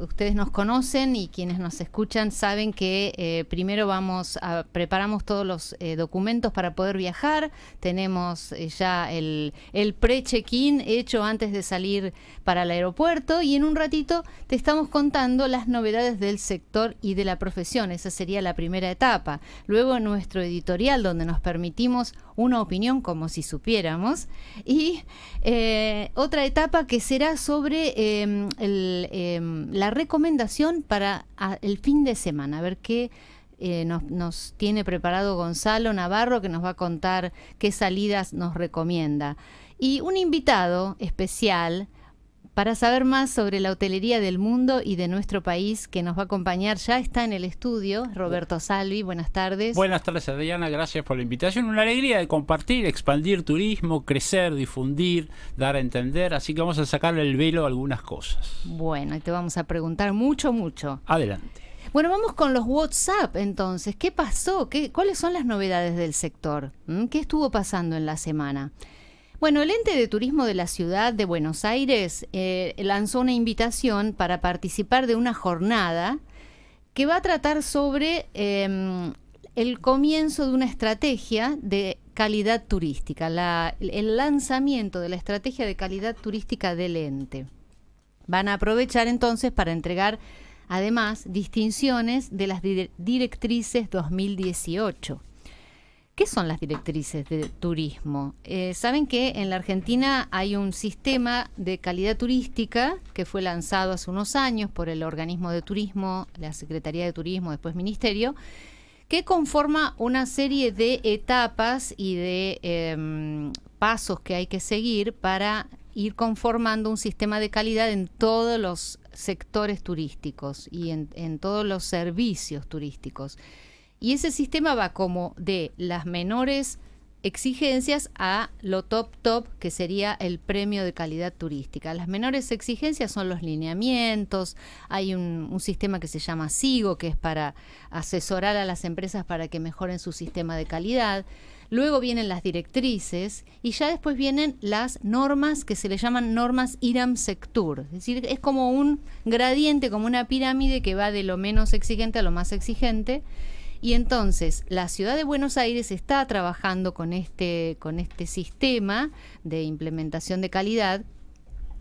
Ustedes nos conocen y quienes nos escuchan saben que eh, primero vamos a preparamos todos los eh, documentos para poder viajar. Tenemos eh, ya el, el pre-check-in hecho antes de salir para el aeropuerto y en un ratito te estamos contando las novedades del sector y de la profesión. Esa sería la primera etapa. Luego nuestro editorial donde nos permitimos una opinión como si supiéramos. Y eh, otra etapa que será sobre em, em, la recomendación para ah, el fin de semana, a ver qué... Eh, nos, tiene preparado Gonzalo Navarro, que nos va a contar qué salidas nos recomienda. Y un invitado especial para saber más sobre la hotelería del mundo y de nuestro país, que nos va a acompañar, ya está en el estudio Roberto Salvi. Buenas tardes. Buenas tardes, Adriana. Gracias por la invitación. Una alegría de compartir, expandir turismo, crecer, difundir, dar a entender. Así que vamos a sacarle el velo a algunas cosas. Bueno, y te vamos a preguntar mucho, mucho. Adelante. Bueno, vamos con los WhatsApp entonces. ¿Qué pasó? ¿Qué, ¿Cuáles son las novedades del sector? ¿Mm? ¿Qué estuvo pasando en la semana? Bueno, el ente de turismo de la ciudad de Buenos Aires eh, lanzó una invitación para participar de una jornada que va a tratar sobre em, el comienzo de una estrategia de calidad turística, el lanzamiento de la estrategia de calidad turística del ente. Van a aprovechar entonces para entregar además distinciones de las directrices 2018. ¿Qué son las directrices de turismo? Eh, saben que en la Argentina hay un sistema de calidad turística que fue lanzado hace unos años por el organismo de turismo, la Secretaría de Turismo, después Ministerio, que conforma una serie de etapas y de em, pasos que hay que seguir para ir conformando un sistema de calidad en todos los sectores turísticos y en todos los servicios turísticos. Y ese sistema va como de las menores exigencias a lo top top, que sería el premio de calidad turística. Las menores exigencias son los lineamientos, hay un, sistema que se llama SIGO, que es para asesorar a las empresas para que mejoren su sistema de calidad. Luego vienen las directrices y ya después vienen las normas que se le llaman normas IRAM sector. Es decir, es como un gradiente, como una pirámide que va de lo menos exigente a lo más exigente. Y entonces la ciudad de Buenos Aires está trabajando con este, con este sistema de implementación de calidad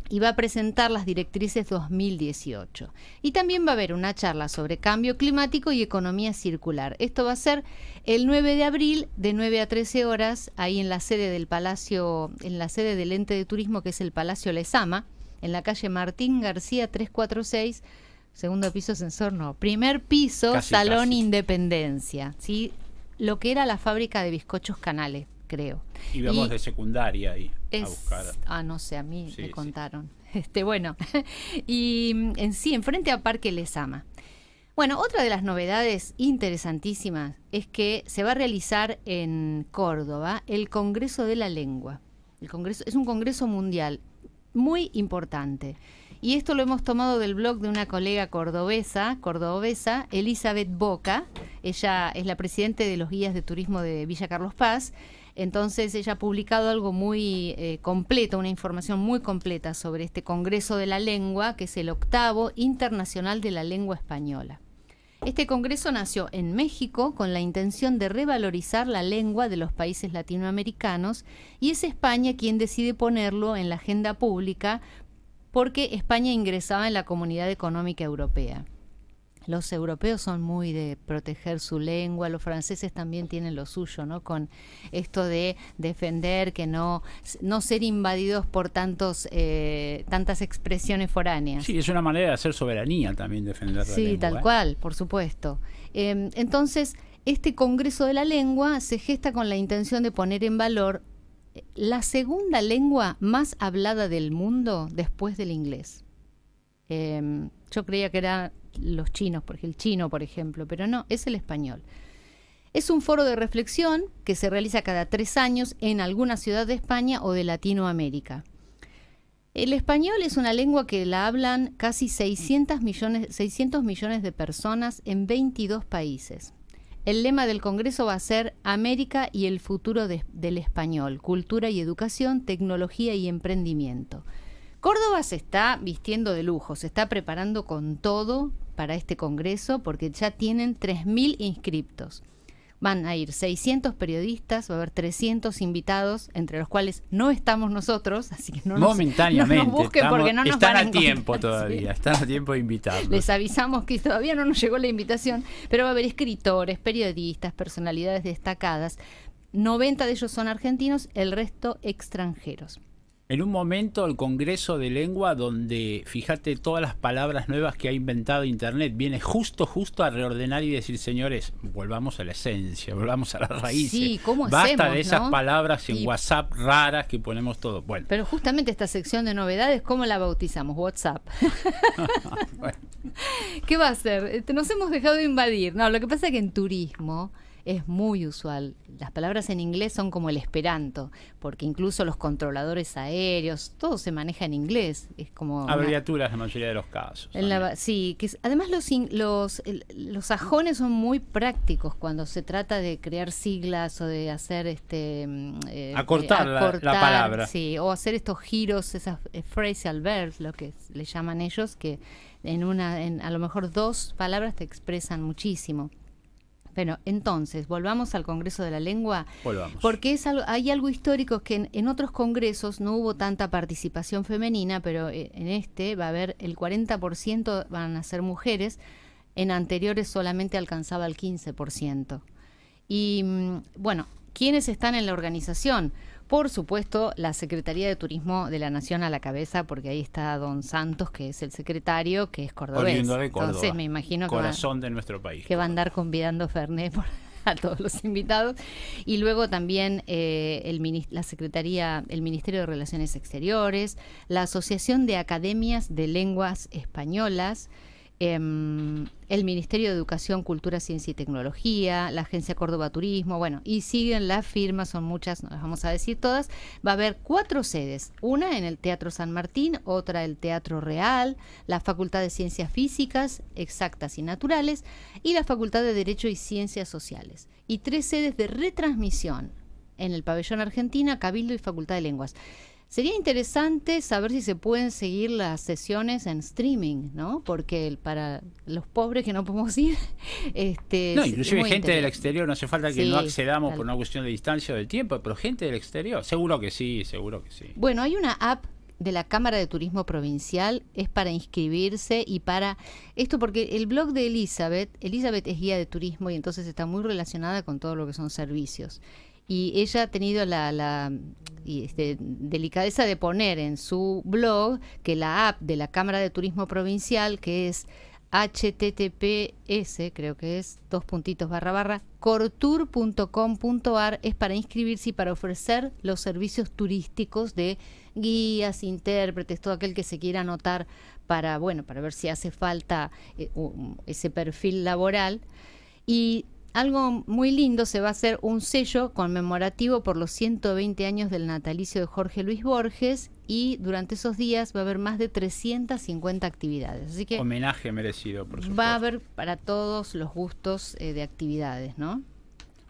y va a presentar las directrices 2018. Y también va a haber una charla sobre cambio climático y economía circular. Esto va a ser el 9 de abril de 9 a 13 horas ahí en la sede del Palacio, en la sede del ente de turismo que es el Palacio Lezama, en la calle Martín García 346 Segundo piso, sensor no. Primer piso, Salón Independencia. ¿sí? Lo que era la fábrica de bizcochos canales, creo. Íbamos vamos de secundaria ahí a buscar. Ah, no sé, a mí me contaron. Este, bueno, y mm, en sí, enfrente a Parque Lesama. Bueno, otra de las novedades interesantísimas es que se va a realizar en Córdoba el Congreso de la Lengua. El congreso, es un congreso mundial muy importante. Y esto lo hemos tomado del blog de una colega cordobesa, cordobesa Elizabeth Boca. Ella es la presidenta de los guías de turismo de Villa Carlos Paz. Entonces ella ha publicado algo muy eh, completo, una información muy completa sobre este Congreso de la Lengua, que es el octavo internacional de la lengua española. Este Congreso nació en México con la intención de revalorizar la lengua de los países latinoamericanos y es España quien decide ponerlo en la agenda pública porque España ingresaba en la Comunidad Económica Europea. Los europeos son muy de proteger su lengua, los franceses también tienen lo suyo, ¿no? Con esto de defender que no, no ser invadidos por tantos, eh, tantas expresiones foráneas. Sí, es una manera de hacer soberanía también defender la lengua. Sí, tal ¿eh? cual, por supuesto. Em, entonces, este Congreso de la Lengua se gesta con la intención de poner en valor la segunda lengua más hablada del mundo después del inglés. Em, yo creía que eran los chinos, porque el chino, por ejemplo, pero no, es el español. Es un foro de reflexión que se realiza cada tres años en alguna ciudad de España o de Latinoamérica. El español es una lengua que la hablan casi millones, 600 millones de personas en 22 países. El lema del Congreso va a ser América y el futuro del español, cultura y educación, tecnología y emprendimiento. Córdoba se está vistiendo de lujo, se está preparando con todo para este Congreso porque ya tienen 3.000 inscriptos. Van a ir 600 periodistas, va a haber 300 invitados, entre los cuales no estamos nosotros, así que no, nos, busquen porque no nos están van a, a tiempo todavía, están a tiempo de Les avisamos que todavía no nos llegó la invitación, pero va a haber escritores, periodistas, personalidades destacadas. 90 de ellos son argentinos, el resto extranjeros en un momento el Congreso de Lengua donde, fíjate, todas las palabras nuevas que ha inventado Internet, viene justo, justo a reordenar y decir, señores, volvamos a la esencia, volvamos a la raíz. Sí, ¿cómo Basta de esas palabras en WhatsApp raras que ponemos todo. Bueno. Pero justamente esta sección de novedades, ¿cómo la bautizamos? WhatsApp. ¿Qué va a ser? Nos hemos dejado invadir. No, lo que pasa es que en turismo es muy usual. Las palabras en inglés son como el esperanto, porque incluso los controladores aéreos, todo se maneja en inglés. Es como Abreviaturas en la mayoría de los casos. sí, que además los, los, los sajones son muy prácticos cuando se trata de crear siglas o de hacer este... Mm, eh, acortar, la, palabra. Sí, o hacer estos giros, esas eh, phrasal verbs, lo que le llaman ellos, que en una, en a lo mejor dos palabras te expresan muchísimo. Bueno, entonces, volvamos al Congreso de la Lengua. Porque hay algo histórico que en, en, otros congresos no hubo tanta participación femenina, pero eh, en este va a haber el 40% van a ser mujeres, en anteriores solamente alcanzaba el 15%. Y mm, bueno, ¿quiénes están en la organización? Por supuesto, la Secretaría de Turismo de la Nación a la cabeza, porque ahí está Don Santos, que es el secretario, que es cordobés. Córdoba, Entonces me imagino corazón de nuestro país. Que va a andar convidando Ferné a todos los invitados. Y luego también eh, la Secretaría, el Ministerio de Relaciones Exteriores, la Asociación de Academias de Lenguas Españolas, Em, el Ministerio de Educación, Cultura, Ciencia y Tecnología, la Agencia Córdoba Turismo, bueno, y siguen las firmas, son muchas, no las vamos a decir todas. Va a haber cuatro sedes, una en el Teatro San Martín, otra el Teatro Real, la Facultad de Ciencias Físicas, Exactas y Naturales, y la Facultad de Derecho y Ciencias Sociales. Y tres sedes de retransmisión en el Pabellón Argentina, Cabildo y Facultad de Lenguas. Sería interesante saber si se pueden seguir las sesiones en streaming, ¿no? Porque para los pobres que no podemos ir, este, no, inclusive gente del exterior, no hace falta que no accedamos por una cuestión de distancia o de tiempo, pero gente del exterior, seguro que sí, seguro que sí. Bueno, hay una app de la Cámara de Turismo Provincial es para inscribirse y para esto porque el blog de Elizabeth, Elizabeth es guía de turismo y entonces está muy relacionada con todo lo que son servicios y ella ha tenido la, este, delicadeza de poner en su blog que la app de la Cámara de Turismo Provincial, que es https, creo que es, dos puntitos barra barra, cortur.com.ar es para inscribirse y para ofrecer los servicios turísticos de guías, intérpretes, todo aquel que se quiera anotar para, bueno, para ver si hace falta eh, ese perfil laboral. Y algo muy lindo, se va a hacer un sello conmemorativo por los 120 años del natalicio de Jorge Luis Borges y durante esos días va a haber más de 350 actividades. Así que homenaje merecido, por supuesto. Va a haber para todos los gustos eh, de actividades, ¿no?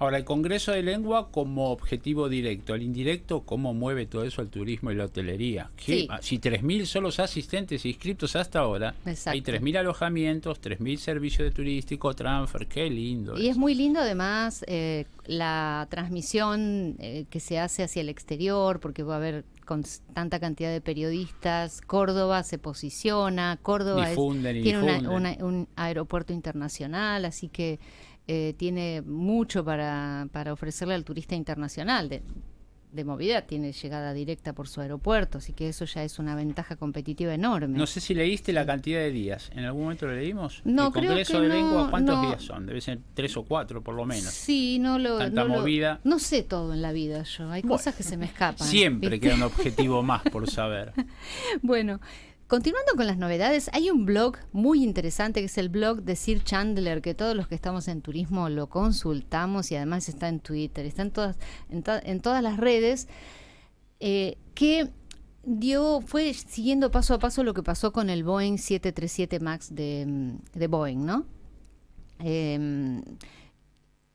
Ahora, el Congreso de Lengua como objetivo directo, el indirecto, ¿cómo mueve todo eso al turismo y la hotelería? Ah, si 3.000 son los asistentes inscritos hasta ahora, hay 3.000 alojamientos, 3.000 servicios de turístico, transfer, qué lindo. Y es, muy lindo además eh, la transmisión eh, que se hace hacia el exterior, porque va a haber con tanta cantidad de periodistas, Córdoba se posiciona, Córdoba tiene un aeropuerto internacional, así que... Eh, tiene mucho para, ofrecerle al turista internacional. De, de tiene llegada directa por su aeropuerto, así que eso ya es una ventaja competitiva enorme. No sé si leíste la cantidad de días, ¿en algún momento lo leímos? No, ¿El Congreso de Lengua cuántos días son? Debe ser tres o cuatro por lo menos. Sí, no lo... no sé todo en la vida yo, hay cosas que se me escapan. Siempre queda un objetivo más por saber. bueno, Continuando con las novedades, hay un blog muy interesante que es el blog de Sir Chandler, que todos los que estamos en turismo lo consultamos y además está en Twitter, está en todas, en, todas las redes, eh, que dio, fue siguiendo paso a paso lo que pasó con el Boeing 737 MAX mm, de, Boeing, ¿no? Em,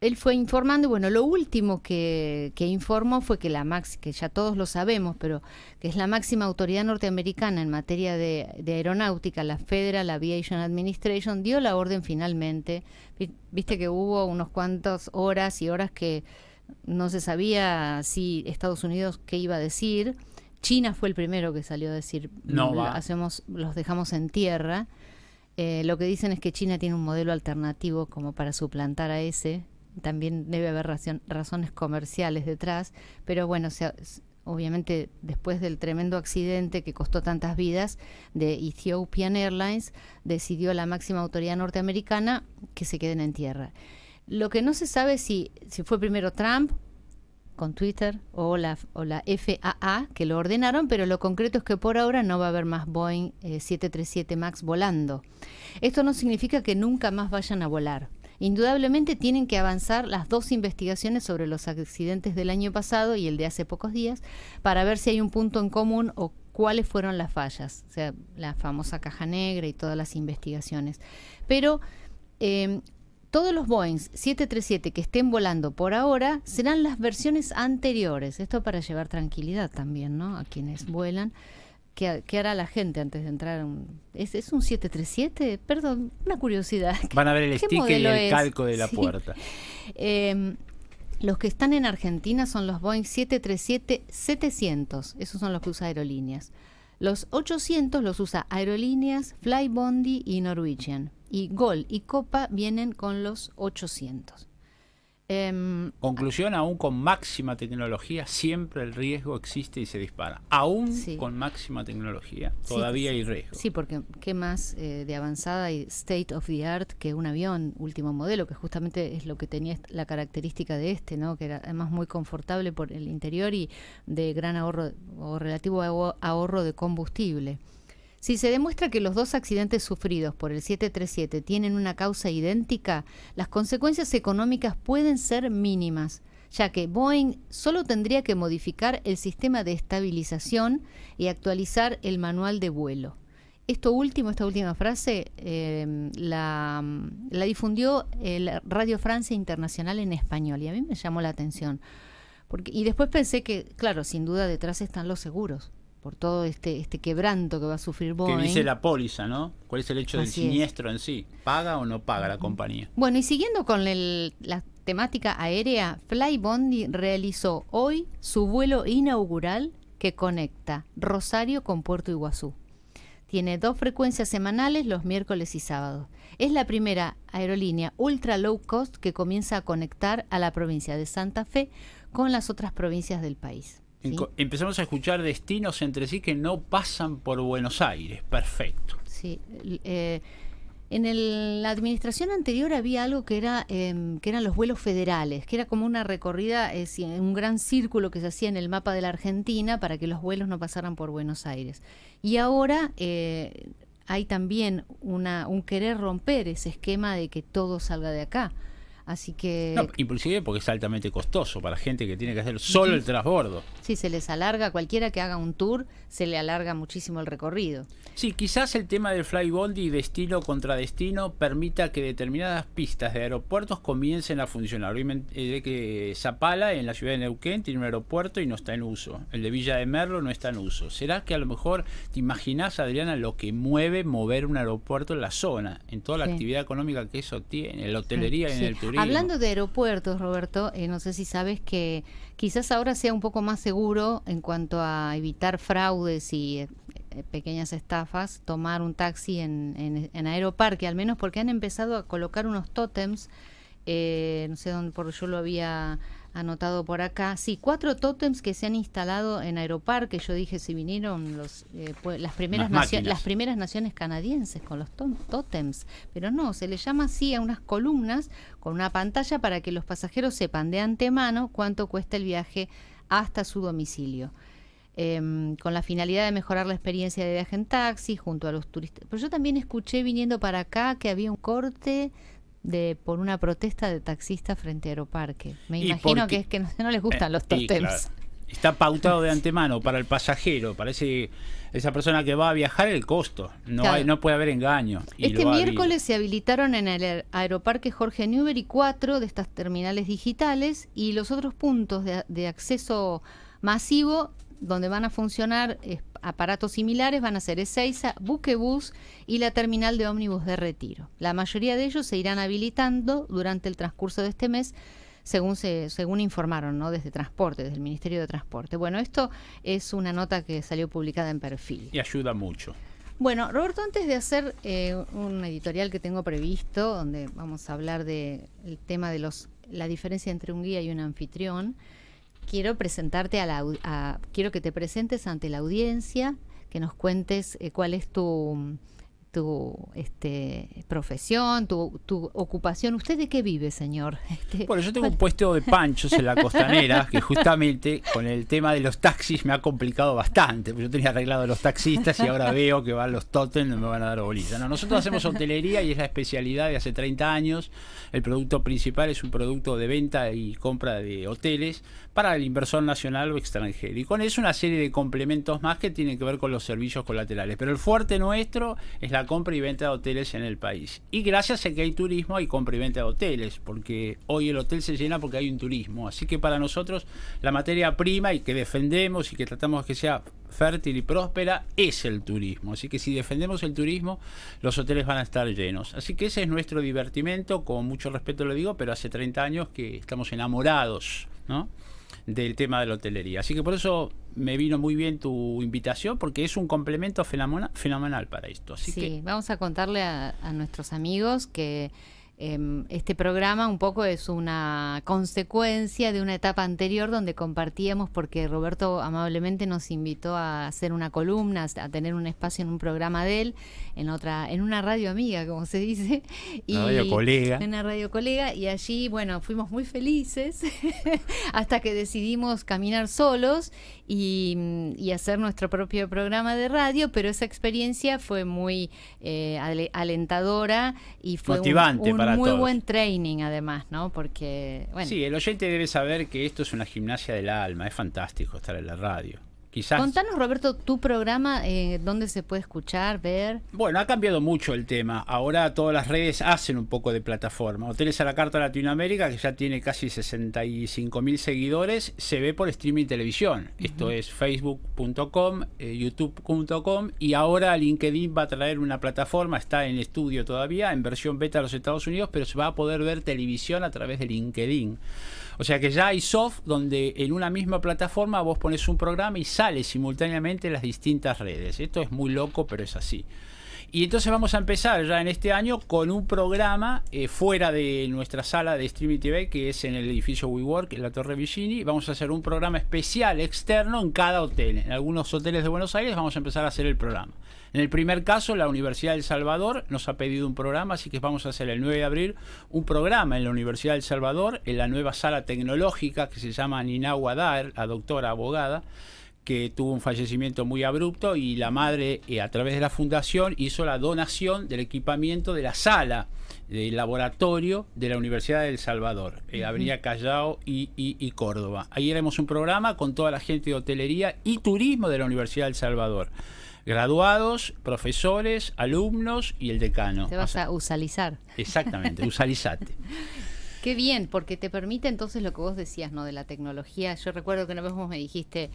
él fue informando, bueno, lo último que, informó fue que la Max, que ya todos lo sabemos, pero que es la máxima autoridad norteamericana en materia de, aeronáutica, la Federal Aviation Administration, dio la orden finalmente. Viste que hubo unos cuantos horas y horas que no se sabía si Estados Unidos qué iba a decir. China fue el primero que salió a decir, no, hacemos, los dejamos en tierra. Eh, lo que dicen es que China tiene un modelo alternativo como para suplantar a ese, también debe haber razones comerciales detrás, pero bueno, obviamente después del tremendo accidente que costó tantas vidas de Ethiopian Airlines, decidió la máxima autoridad norteamericana que se queden en tierra. Lo que no se sabe si, si fue primero Trump con Twitter o la, o FAA que lo ordenaron, pero lo concreto es que por ahora no va a haber más Boeing 737 eh, MAX volando. Esto no significa que nunca más vayan a volar Indudablemente tienen que avanzar las dos investigaciones sobre los accidentes del año pasado y el de hace pocos días para ver si hay un punto en común o cuáles fueron las fallas, o sea, la famosa caja negra y todas las investigaciones. Pero em, todos los Boeing 737 que estén volando por ahora serán las versiones anteriores. Esto para llevar tranquilidad también, ¿no? A quienes vuelan. ¿Qué, hará la gente antes de entrar? ¿es, un 737? Perdón, una curiosidad. Van a ver el sticker y el calco de la puerta. Em, los que están en Argentina son los Boeing 737-700. Esos son los que usa Aerolíneas. Los 800 los usa Aerolíneas, Flybondi y Norwegian. Y Gol y Copa vienen con los 800. Em, Conclusión, aún con máxima tecnología, siempre el riesgo existe y se dispara. Aún con máxima tecnología, pues todavía hay riesgo. Sí, porque qué más eh, de avanzada y state of the art que un avión último modelo, que justamente es lo que tenía la característica de este, ¿no? que era además muy confortable por el interior y de gran ahorro o relativo ahorro de combustible. Si se demuestra que los dos accidentes sufridos por el 737 tienen una causa idéntica, las consecuencias económicas pueden ser mínimas, ya que Boeing solo tendría que modificar el sistema de estabilización y actualizar el manual de vuelo. Esto último, esta última frase, em, la, difundió el Radio Francia Internacional en español y a mí me llamó la atención. y después pensé que, claro, sin duda detrás están los seguros por todo este, este quebranto que va a sufrir Boeing. Que dice la póliza, ¿no? ¿Cuál es el hecho del siniestro en sí? ¿Paga o no paga la mm. compañía? Bueno, y siguiendo con la temática aérea, Flybondi realizó hoy su vuelo inaugural que conecta Rosario con Puerto Iguazú. Tiene dos frecuencias semanales los miércoles y sábados. Es la primera aerolínea ultra low cost que comienza a conectar a la provincia de Santa Fe con las otras provincias del país. Empezamos a escuchar destinos entre sí que no pasan por Buenos Aires. Perfecto. Sí. Eh, en la administración anterior había algo que, era, em, que eran los vuelos federales, que era como una recorrida, eh, un gran círculo que se hacía en el mapa de la Argentina para que los vuelos no pasaran por Buenos Aires. Y ahora eh, hay también un querer romper ese esquema de que todo salga de acá. Así que... No, inclusive porque es altamente costoso para gente que tiene que hacer solo el transbordo. Sí, se les alarga, cualquiera que haga un tour, se le alarga muchísimo el recorrido. Sí, quizás el tema del flybondi destino contra destino permita que determinadas pistas de aeropuertos comiencen a funcionar. que Zapala, en la ciudad de Neuquén, tiene un aeropuerto y no está en uso. El de Villa de Merlo no está en uso. ¿Será que a lo mejor te imaginas, Adriana, lo que mueve mover un aeropuerto en la zona, en toda la actividad económica que eso tiene, en la hotelería y en el turismo? Hablando de aeropuertos, Roberto, eh, no sé si sabes que quizás ahora sea un poco más seguro en cuanto a evitar fraudes y eh, eh, pequeñas estafas, tomar un taxi en, en, Aeroparque, al menos porque han empezado a colocar unos tótems, no sé dónde, porque yo lo había anotado por acá. Sí, cuatro tótems que se han instalado en Aeroparque. yo dije si vinieron los, eh, las, primeras las, primeras naciones canadienses con los tótems, pero no, se le llama así a unas columnas con una pantalla para que los pasajeros sepan de antemano cuánto cuesta el viaje hasta su domicilio. Em, con la finalidad de mejorar la experiencia de viaje en taxi junto a los turistas. Pero yo también escuché viniendo para acá que había un corte de por una protesta de taxistas frente a Aeroparque. Me imagino que es que no, les gustan eh, los totems. Está pautado de antemano para el pasajero, para esa persona que va a viajar el costo. No, hay, no puede haber engaño. este miércoles se habilitaron en el Aeroparque Jorge Newbery cuatro de estas terminales digitales y los otros puntos de, de acceso masivo donde van a funcionar es aparatos similares van a ser Ezeiza, Buquebus y la terminal de ómnibus de retiro. La mayoría de ellos se irán habilitando durante el transcurso de este mes según se según informaron ¿no? desde transporte desde el ministerio de transporte bueno esto es una nota que salió publicada en perfil y ayuda mucho bueno Roberto antes de hacer eh, un editorial que tengo previsto donde vamos a hablar del el tema de los la diferencia entre un guía y un anfitrión quiero presentarte a la quiero que te presentes ante la audiencia, que nos cuentes eh, cuál es tu tu este, profesión, tu, ocupación. ¿Usted de qué vive, señor? Este, bueno, yo tengo un puesto de panchos en la costanera, que justamente con el tema de los taxis me ha complicado bastante. Yo tenía arreglado los taxistas y ahora veo que van los totem y me van a dar bolita. No, nosotros hacemos hotelería y es la especialidad de hace 30 años. El producto principal es un producto de venta y compra de hoteles para el inversor nacional o extranjero. Y con eso una serie de complementos más que tienen que ver con los servicios colaterales. Pero el fuerte nuestro es la compra y venta de hoteles en el país. Y gracias a que hay turismo hay compra y venta de hoteles, porque hoy el hotel se llena porque hay un turismo. Así que para nosotros la materia prima y que defendemos y que tratamos que sea fértil y próspera es el turismo. Así que si defendemos el turismo, los hoteles van a estar llenos. Así que ese es nuestro divertimento, con mucho respeto lo digo, pero hace 30 años que estamos enamorados ¿no? del tema de la hotelería. Así que por eso me vino muy bien tu invitación porque es un complemento fenomenal, para esto. Así sí, que... vamos a contarle a, nuestros amigos que em, este programa un poco es una consecuencia de una etapa anterior donde compartíamos, porque Roberto amablemente nos invitó a hacer una columna, a tener un espacio en un programa de él, en otra, en una radio amiga, como se dice. Y radio colega. En una radio colega, y allí, bueno, fuimos muy felices hasta que decidimos caminar solos Mm, y, hacer nuestro propio programa de radio, pero esa experiencia fue muy eh, alentadora y fue un, muy buen training además, ¿no? Porque, bueno. Sí, el oyente debe saber que esto es una gimnasia del alma, es fantástico estar en la radio. Quizás. Contanos, Roberto, tu programa, eh, ¿dónde se puede escuchar, ver? Bueno, ha cambiado mucho el tema. Ahora todas las redes hacen un poco de plataforma. Hoteles a la Carta Latinoamérica, que ya tiene casi 65 mil seguidores, se ve por streaming televisión. Esto es facebook.com, eh, youtube.com y ahora LinkedIn va a traer una plataforma, está en estudio todavía, en versión beta de los Estados Unidos, pero se va a poder ver televisión a través de LinkedIn. O sea que ya hay soft donde en una misma plataforma vos pones un programa y sale simultáneamente las distintas redes. Esto es muy loco, pero es así. Y entonces vamos a empezar ya en este año con un programa eh, fuera de nuestra sala de Streaming TV, que es en el edificio WeWork, en la Torre Vicini. Vamos a hacer un programa especial externo en cada hotel. En algunos hoteles de Buenos Aires vamos a empezar a hacer el programa. En el primer caso, la Universidad del Salvador nos ha pedido un programa, así que vamos a hacer el 9 de abril un programa en la Universidad del El Salvador, en la nueva sala tecnológica que se llama Nina la doctora abogada que tuvo un fallecimiento muy abrupto y la madre eh, a través de la fundación hizo la donación del equipamiento de la sala del laboratorio de la Universidad de El Salvador, Habría eh, Avenida Callao y, y, Córdoba. Ahí haremos un programa con toda la gente de hotelería y turismo de la Universidad de El Salvador graduados, profesores, alumnos y el decano. Te vas a usalizar. Exactamente, usalizate. Qué bien, porque te permite entonces lo que vos decías, ¿no? De la tecnología. Yo recuerdo que una vez vos me dijiste,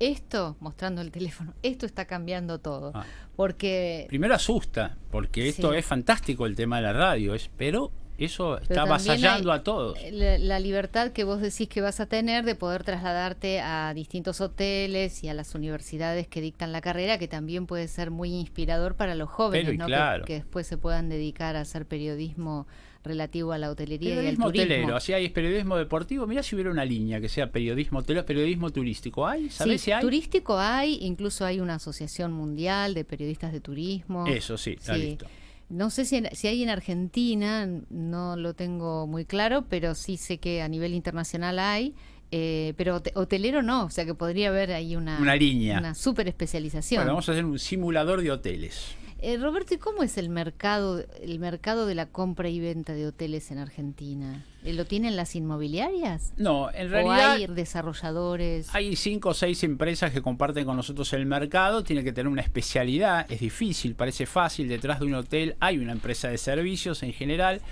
esto, mostrando el teléfono, esto está cambiando todo. Ah. Porque... Primero asusta, porque esto es fantástico el tema de la radio, es, pero eso está avasallando a todos. La, libertad que vos decís que vas a tener de poder trasladarte a distintos hoteles y a las universidades que dictan la carrera, que también puede ser muy inspirador para los jóvenes, que, después se puedan dedicar a hacer periodismo relativo a la hotelería y al turismo. hotelero, si hay periodismo deportivo, Mira, si hubiera una línea que sea periodismo hotelero, periodismo turístico, ¿hay? ¿Sabés si hay? turístico hay, incluso hay una asociación mundial de periodistas de turismo. Eso sí, sí. Está listo. No sé si, si, hay en Argentina, no lo tengo muy claro, pero sí sé que a nivel internacional hay. Eh, pero hotelero no, o sea que podría haber ahí una, una super especialización. vamos a hacer un simulador de hoteles. Eh, Roberto, ¿y cómo es el mercado, el mercado de la compra y venta de hoteles en Argentina? Eh, ¿Lo tienen las inmobiliarias? No, en realidad. ¿O hay desarrolladores? Hay cinco o seis empresas que comparten con nosotros el mercado. Tiene que tener una especialidad. Es difícil, parece fácil. Detrás de un hotel hay una empresa de servicios en general.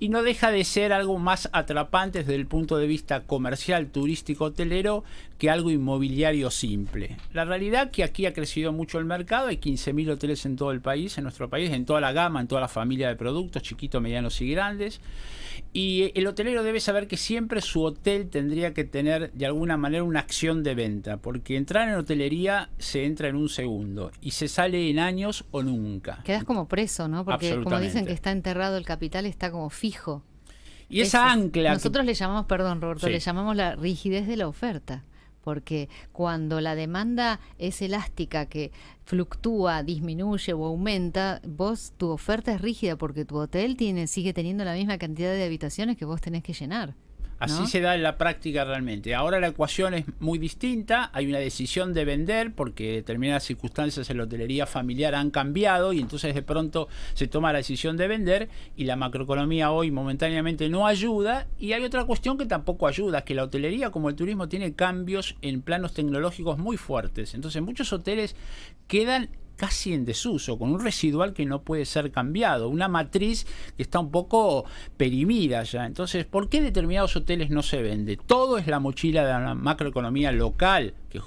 Y no deja de ser algo más atrapante desde el punto de vista comercial, turístico, hotelero que algo inmobiliario simple. La realidad es que aquí ha crecido mucho el mercado. Hay 15.000 hoteles en todo el país, en nuestro país, en toda la gama, en toda la familia de productos, chiquitos, medianos y grandes. Y eh, el hotelero debe saber que siempre su hotel tendría que tener de alguna manera una acción de venta, porque entrar en hotelería se entra en un segundo y se sale en años o nunca. Quedas como preso, ¿no? Porque como dicen que está enterrado el capital, está como fijo. Y esa ancla. Nosotros le llamamos, perdón, Roberto, le llamamos la rigidez de la oferta porque cuando la demanda es elástica, que fluctúa, disminuye o aumenta, vos tu oferta es rígida porque tu hotel sigue teniendo la misma cantidad de habitaciones que vos tenés que llenar. Así se da en la práctica realmente. Ahora la ecuación es muy distinta, hay una decisión de vender porque determinadas circunstancias en la hotelería familiar han cambiado y entonces de pronto se toma la decisión de vender y la macroeconomía hoy momentáneamente no ayuda y hay otra cuestión que tampoco ayuda, que la hotelería como el turismo tiene cambios en planos tecnológicos muy fuertes. Entonces muchos hoteles quedan casi en desuso, con un residual que no puede ser cambiado, una matriz que está un poco perimida ya. Entonces, ¿por qué determinados hoteles no se vende? Todo es la mochila de la macroeconomía local, que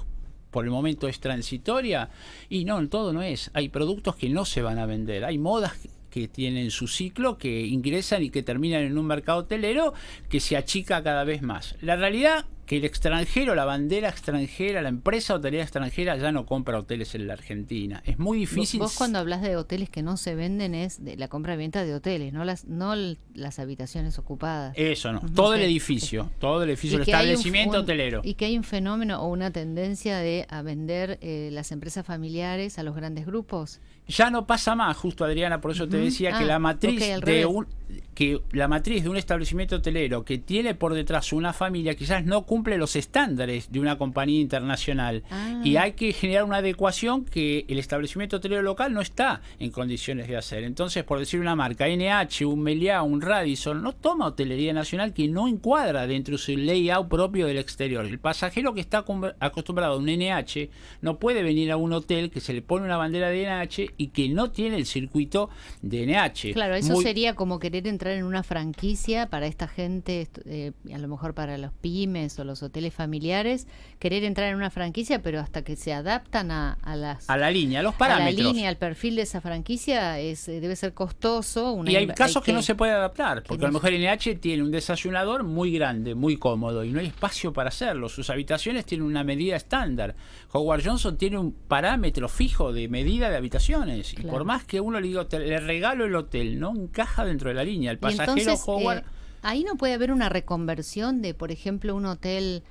por el momento es transitoria, y no, todo no es. Hay productos que no se van a vender, hay modas que tienen su ciclo, que ingresan y que terminan en un mercado hotelero que se achica cada vez más. La realidad que el extranjero, la bandera extranjera, la empresa hotelera extranjera ya no compra hoteles en la Argentina. Es muy difícil. Vos, cuando hablas de hoteles que no se venden es de la compra y venta de hoteles, no las no las habitaciones ocupadas. Eso no, todo el edificio, todo el edificio, el establecimiento hotelero. Y que hay un fenómeno o una tendencia de a vender eh, las empresas familiares a los grandes grupos ya no pasa más, justo Adriana, por eso te decía que ah, la matriz de un que la matriz de un establecimiento hotelero que tiene por detrás una familia quizás no cumple los estándares de una compañía internacional ah. y hay que generar una adecuación que el establecimiento hotelero local no está en condiciones de hacer. Entonces, por decir una marca, NH, un Meliá, un Radisson, no toma hotelería nacional que no encuadra dentro de su layout propio del exterior. El pasajero que está acostumbrado a un NH no puede venir a un hotel que se le pone una bandera de NH y que no tiene el circuito de NH. Claro, eso sería como querer entrar en una franquicia para esta gente, eh, a lo mejor para los pymes o los hoteles familiares, querer entrar en una franquicia, pero hasta que se adaptan a, las... A la línea, los parámetros. A la línea, al perfil de esa franquicia es, eh, debe ser costoso. y hay casos que, no se puede adaptar, porque a lo mejor NH tiene un desayunador muy grande, muy cómodo, y no hay espacio para hacerlo. Sus habitaciones tienen una medida estándar. Howard Johnson tiene un parámetro fijo de medida de habitación y por más que uno le diga le regalo el hotel, no encaja dentro de la línea. El pasajero Howard. Eh, ahí no puede haber una reconversión de, por ejemplo, un hotel.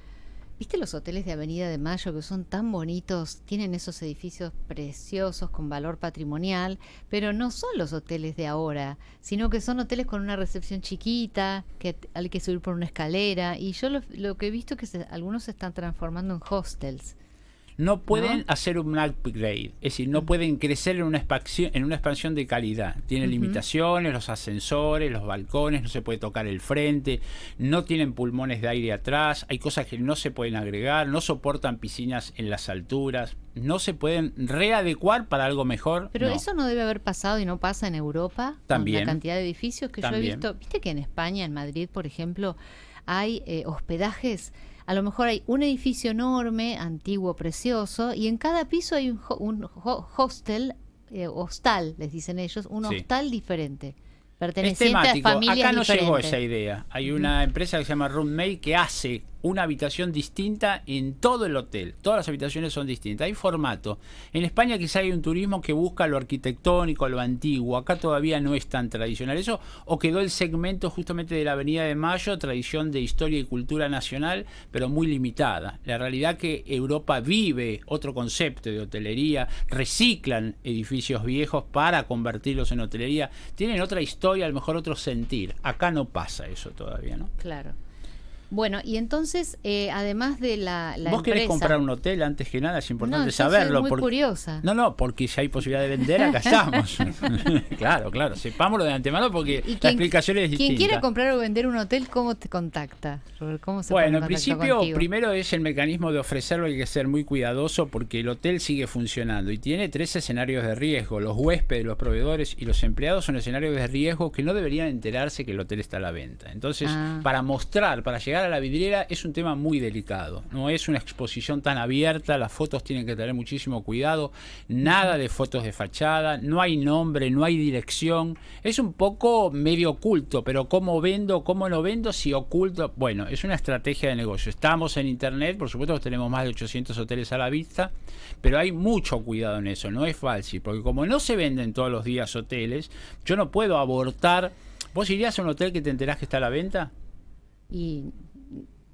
¿Viste los hoteles de Avenida de Mayo que son tan bonitos? Tienen esos edificios preciosos con valor patrimonial, pero no son los hoteles de ahora, sino que son hoteles con una recepción chiquita, que hay que subir por una escalera. Y yo lo, que he visto es que algunos se están transformando en hostels no pueden hacer un upgrade, es decir, no mm. pueden crecer en una expansión, en una expansión de calidad. Tienen limitaciones, los ascensores, los balcones, no se puede tocar el frente, no tienen pulmones de aire atrás, hay cosas que no se pueden agregar, no soportan piscinas en las alturas, no se pueden readecuar para algo mejor. Pero eso no debe haber pasado y no pasa en Europa. También. la cantidad de edificios que yo he visto. Viste que en España, en Madrid, por ejemplo, hay eh, hospedajes a lo mejor hay un edificio enorme, antiguo, precioso, y en cada piso hay un, hostel, eh, hostal, les dicen ellos, un hostal diferente. Perteneciente a familias Acá no llegó esa idea. Hay una empresa que se llama Roommate que hace una habitación distinta en todo el hotel. Todas las habitaciones son distintas. Hay formato. En España quizá hay un turismo que busca lo arquitectónico, lo antiguo. Acá todavía no es tan tradicional eso. O quedó el segmento justamente de la Avenida de Mayo, tradición de historia y cultura nacional, pero muy limitada. La realidad que Europa vive otro concepto de hotelería, reciclan edificios viejos para convertirlos en hotelería. Tienen otra historia, a lo mejor otro sentir. Acá no pasa eso todavía, ¿no? Claro. Bueno, y entonces, eh, además de la, ¿Vos querés comprar un hotel antes que nada? Es importante no, saberlo. muy curiosa. No, no, porque si hay posibilidad de vender, acá estamos. claro, claro, sepámoslo de antemano porque la explicación es distinta. Quien quiera comprar o vender un hotel, ¿cómo te contacta? bueno, en principio, primero es el mecanismo de ofrecerlo, hay que ser muy cuidadoso porque el hotel sigue funcionando y tiene tres escenarios de riesgo. Los huéspedes, los proveedores y los empleados son escenarios de riesgo que no deberían enterarse que el hotel está a la venta. Entonces, ah. para mostrar, para llegar a la vidriera es un tema muy delicado. No es una exposición tan abierta, las fotos tienen que tener muchísimo cuidado, nada de fotos de fachada, no hay nombre, no hay dirección. Es un poco medio oculto, pero cómo vendo, cómo no vendo, si oculto, bueno, es una estrategia de negocio. Estamos en internet, por supuesto que tenemos más de 800 hoteles a la vista, pero hay mucho cuidado en eso, no es falso porque como no se venden todos los días hoteles, yo no puedo abortar ¿Vos irías a un hotel que te enterás que está a la venta? Y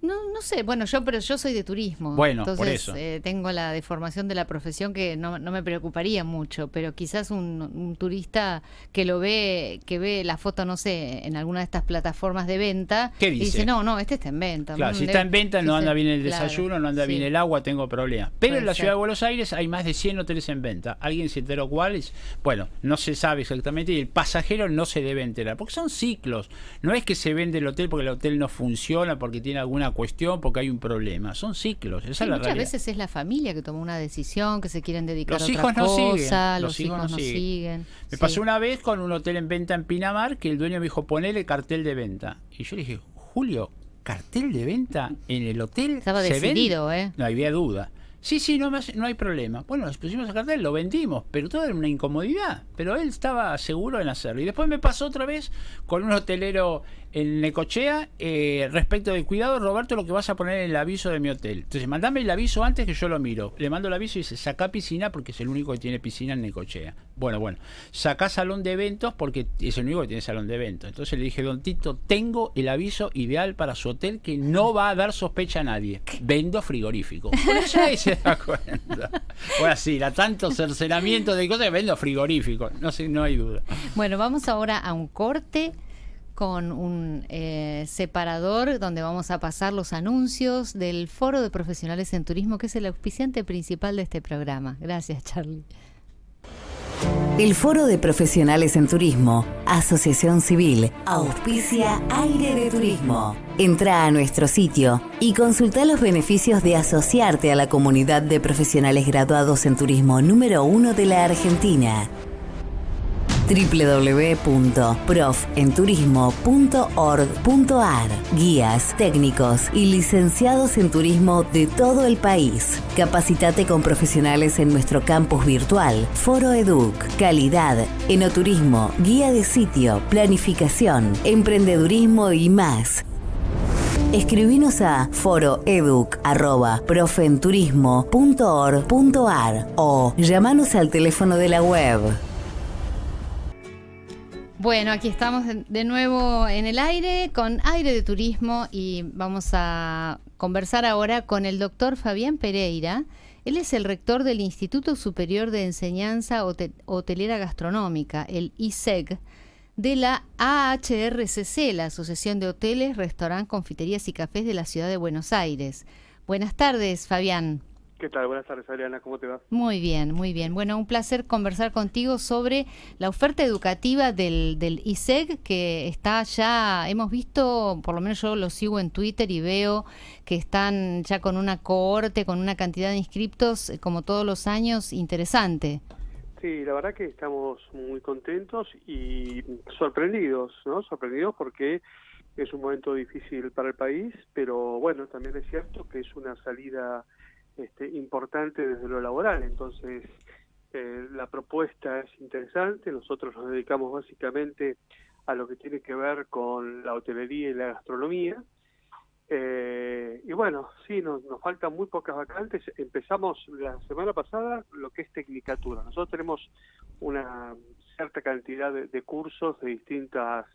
no, no sé, bueno, yo pero yo soy de turismo. Bueno, entonces, por eso. Eh, tengo la deformación de la profesión que no, me preocuparía mucho, pero quizás un, turista que lo ve, que ve la foto, no sé, en alguna de estas plataformas de venta, ¿Qué dice? dice, no, no, este está en venta. Claro, si está en venta no anda bien el desayuno, no anda bien el agua, tengo problemas. Pero en la ciudad de Buenos Aires hay más de 100 hoteles en venta. ¿Alguien se enteró cuáles? Bueno, no se sabe exactamente y el pasajero no se debe enterar, porque son ciclos. No es que se vende el hotel porque el hotel no funciona, porque tiene alguna cuestión, porque hay un problema. Son ciclos, muchas veces es la familia que toma una decisión, que se quieren dedicar a otra hijos Los, hijos, no siguen. Me pasó una vez con un hotel en venta en Pinamar que el dueño me dijo, ponele cartel de venta. Y yo le dije, Julio, ¿cartel de venta en el hotel? Estaba decidido, ¿eh? No había duda. Sí, sí, no, más, no hay problema. Bueno, nos pusimos el cartel, lo vendimos, pero todo era una incomodidad. Pero él estaba seguro en hacerlo. Y después me pasó otra vez con un hotelero en Necochea, eh, respecto del cuidado, Roberto, lo que vas a poner en el aviso de mi hotel. Entonces, mandame el aviso antes que yo lo miro. Le mando el aviso y dice, saca piscina porque es el único que tiene piscina en Necochea. Bueno, bueno, saca salón de eventos porque es el único que tiene salón de eventos. Entonces le dije, don Tito, tengo el aviso ideal para su hotel que no va a dar sospecha a nadie. Vendo frigorífico. Por eso ahí se da cuenta. Bueno, sí, la tanto cercenamiento de cosas que vendo frigorífico. No, sé, no hay duda. Bueno, vamos ahora a un corte con un eh, separador donde vamos a pasar los anuncios del Foro de Profesionales en Turismo, que es el auspiciante principal de este programa. Gracias, Charlie. El Foro de Profesionales en Turismo, Asociación Civil, auspicia Aire de Turismo. Entra a nuestro sitio y consulta los beneficios de asociarte a la comunidad de profesionales graduados en turismo número uno de la Argentina www.profenturismo.org.ar. Guías, técnicos y licenciados en turismo de todo el país. Capacitate con profesionales en nuestro campus virtual, Foro Educ, calidad, enoturismo, guía de sitio, planificación, emprendedurismo y más. Escribinos a foroeduc.profenturismo.org.ar o llamanos al teléfono de la web bueno, aquí estamos de nuevo en el aire con aire de turismo y vamos a conversar ahora con el doctor Fabián Pereira. Él es el rector del Instituto Superior de Enseñanza Hotelera Gastronómica, el ISEG, de la AHRCC, la Asociación de Hoteles, Restaurantes, Confiterías y Cafés de la Ciudad de Buenos Aires. Buenas tardes, Fabián. ¿Qué tal? Buenas tardes, Adriana. ¿Cómo te va? Muy bien, muy bien. Bueno, un placer conversar contigo sobre la oferta educativa del, del ISEG, que está ya, hemos visto, por lo menos yo lo sigo en Twitter y veo que están ya con una cohorte, con una cantidad de inscriptos, eh, como todos los años, interesante. Sí, la verdad que estamos muy contentos y sorprendidos, ¿no? Sorprendidos porque es un momento difícil para el país, pero bueno, también es cierto que es una salida este, importante desde lo laboral. Entonces, eh, la propuesta es interesante. Nosotros nos dedicamos básicamente a lo que tiene que ver con la hotelería y la gastronomía. Eh, y bueno, sí, nos, faltan muy pocas vacantes. Empezamos la semana pasada lo que es tecnicatura. Nosotros tenemos una cierta cantidad de cursos de distintas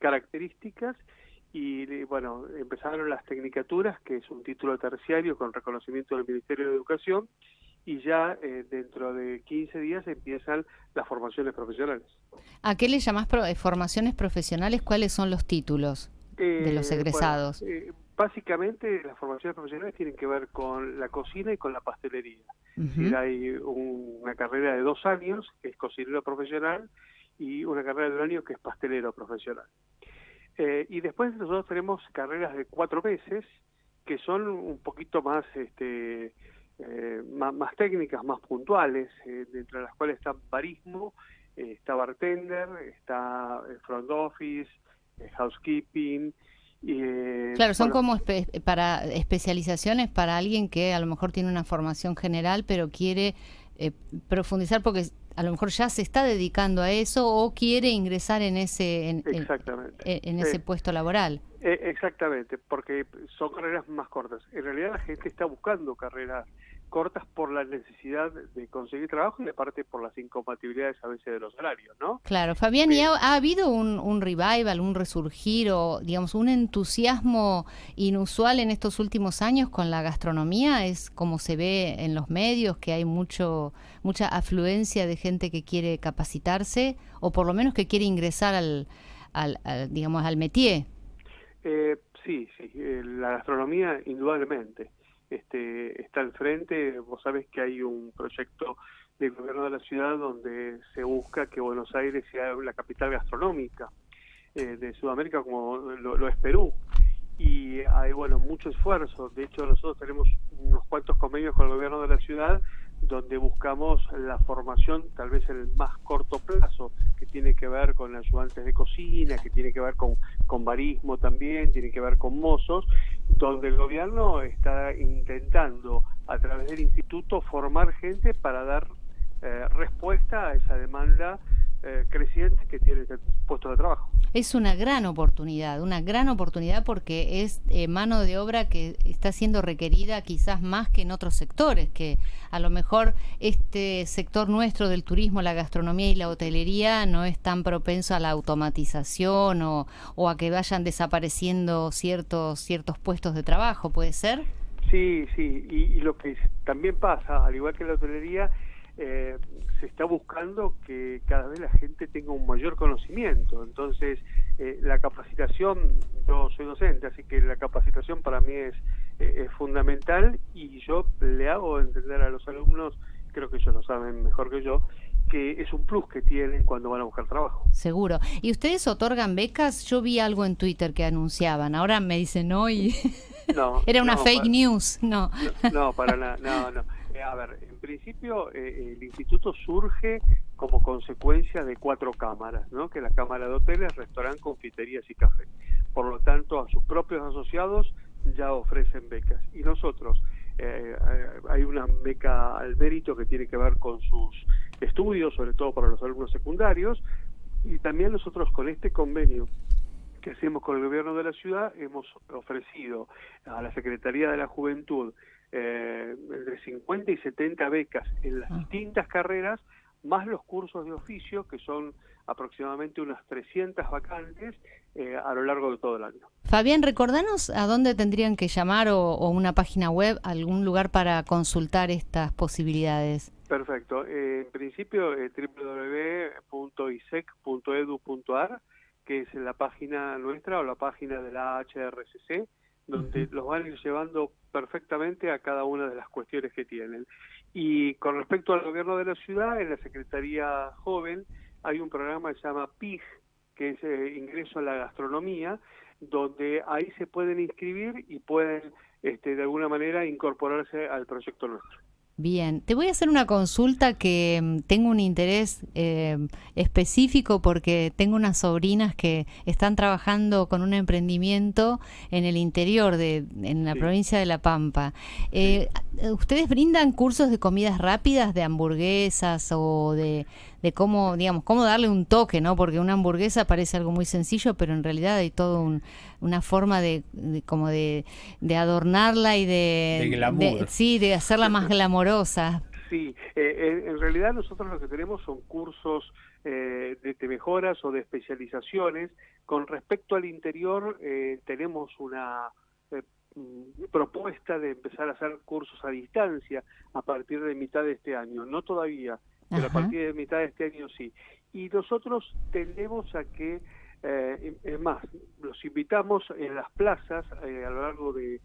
características y bueno, empezaron las tecnicaturas, que es un título terciario con reconocimiento del Ministerio de Educación, y ya eh, dentro de 15 días empiezan las formaciones profesionales. ¿A qué le llamás eh, formaciones profesionales? ¿Cuáles son los títulos de los eh, egresados? básicamente las formaciones profesionales tienen que ver con la cocina y con la pastelería. hay una carrera de dos años que es cocinero profesional y una carrera de un año que es pastelero profesional. Eh, y después nosotros tenemos carreras de cuatro meses, que son un poquito más, este, eh, más, más, técnicas, más puntuales, entre eh, dentro de las cuales está barismo, está bartender, está front office, housekeeping. claro, son como para especializaciones para alguien que a lo mejor tiene una formación general, pero quiere profundizar porque a lo mejor ya se está dedicando a eso o quiere ingresar en ese, en, ese eh, puesto laboral. Eh, exactamente, porque son carreras más cortas. En realidad la gente está buscando carreras cortas por la necesidad de conseguir trabajo y de parte por las incompatibilidades a veces de los salarios, ¿no? Claro, Fabián, ¿y ha, habido un, revival, un resurgir o, digamos, un entusiasmo inusual en estos últimos años con la gastronomía? Es como se ve en los medios, que hay mucho mucha afluencia de gente que quiere capacitarse o por lo menos que quiere ingresar al, digamos, al métier. Eh, sí, sí, eh, la gastronomía indudablemente este, está al frente. Vos sabés que hay un proyecto del gobierno de la ciudad donde se busca que Buenos Aires sea la capital gastronómica eh, de Sudamérica como lo, es Perú. Y hay, bueno, mucho esfuerzo. De hecho, nosotros tenemos unos cuantos convenios con el gobierno de la ciudad donde buscamos la formación tal vez en el más corto plazo que tiene que ver con ayudantes de cocina, que tiene que ver con, con barismo también, tiene que ver con mozos, donde el gobierno está intentando a través del instituto formar gente para dar eh, respuesta a esa demanda eh, creciente que tiene puesto de trabajo. Es una gran oportunidad, una gran oportunidad porque es eh, mano de obra que está siendo requerida quizás más que en otros sectores, que a lo mejor este sector nuestro del turismo, la gastronomía y la hotelería no es tan propenso a la automatización o, a que vayan desapareciendo ciertos, ciertos puestos de trabajo, ¿puede ser? Sí, sí, y, y lo que también pasa, al igual que la hotelería, eh, se está buscando que cada vez la gente tenga un mayor conocimiento. Entonces, eh, la capacitación, yo soy docente, así que la capacitación para mí eh, es, fundamental y yo le hago entender a los alumnos, creo que ellos lo saben mejor que yo, que es un plus que tienen cuando van a buscar trabajo. Seguro. ¿Y ustedes otorgan becas? Yo vi algo en Twitter que anunciaban, ahora me dicen no No, Era una fake news, no. No, para nada, no, no a ver, en principio eh, el instituto surge como consecuencia de cuatro cámaras, ¿no? que la Cámara de Hoteles, Restaurante, Confiterías y Café. Por lo tanto, a sus propios asociados ya ofrecen becas. Y nosotros, eh, eh, hay una beca al mérito que tiene que ver con sus estudios, sobre todo para los alumnos secundarios, y también nosotros con este convenio que hacemos con el gobierno de la ciudad, hemos ofrecido a la Secretaría de la Juventud eh, entre 50 y 70 becas en las ah. distintas carreras, más los cursos de oficio, que son aproximadamente unas 300 vacantes eh, a lo largo de todo el año. Fabián, recordanos a dónde tendrían que llamar o, una página web, algún lugar para consultar estas posibilidades. Perfecto. Eh, en principio, www.isec.edu.ar, que es la página nuestra o la página de la HRCC donde los van a ir llevando perfectamente a cada una de las cuestiones que tienen. Y con respecto al gobierno de la ciudad, en la Secretaría Joven hay un programa que se llama PIG, que es eh, Ingreso a la Gastronomía, donde ahí se pueden inscribir y pueden este, de alguna manera incorporarse al proyecto nuestro. Bien, te voy a hacer una consulta que mm, tengo un interés eh, específico porque tengo unas sobrinas que están trabajando con un emprendimiento en el interior de, en la provincia de La Pampa. Eh, eh, ¿Ustedes brindan cursos de comidas rápidas, de hamburguesas o de, de, cómo, digamos, cómo darle un toque, no? Porque una hamburguesa parece algo muy sencillo, pero en realidad hay todo un, una forma de, como de, adornarla y de, de, sí, de hacerla más glamorosa. Sí, eh, eh, en realidad nosotros lo que tenemos son cursos eh, de, mejoras o de especializaciones. Con respecto al interior, tenemos una mm, propuesta de empezar a hacer cursos a distancia a partir de mitad de este año. No todavía, pero a partir de mitad de este año sí. Y nosotros tenemos a que eh, es más, los invitamos en las plazas eh, a lo largo de,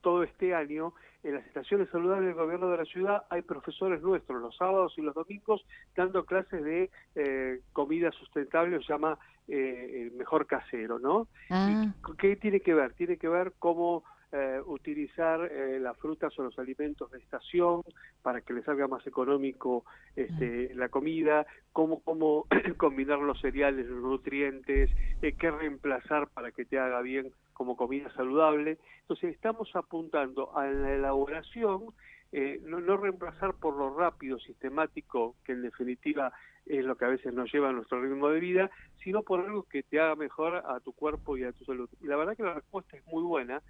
todo este año. En las estaciones saludables del gobierno de la ciudad hay profesores nuestros los sábados y los domingos dando clases de eh, comida sustentable, se llama eh, el mejor casero, ¿no? Ah. ¿Qué tiene que ver? Tiene que ver cómo eh, utilizar eh, las frutas o los alimentos de estación para que les salga más económico este, la comida, cómo, cómo combinar los cereales, los nutrientes, eh, qué reemplazar para que te haga bien como comida saludable. Entonces estamos apuntando a la elaboración, eh, no, no reemplazar por lo rápido, sistemático, que en definitiva es lo que a veces nos lleva a nuestro ritmo de vida, sino por algo que te haga mejor a tu cuerpo y a tu salud. Y la verdad que la respuesta es muy buena.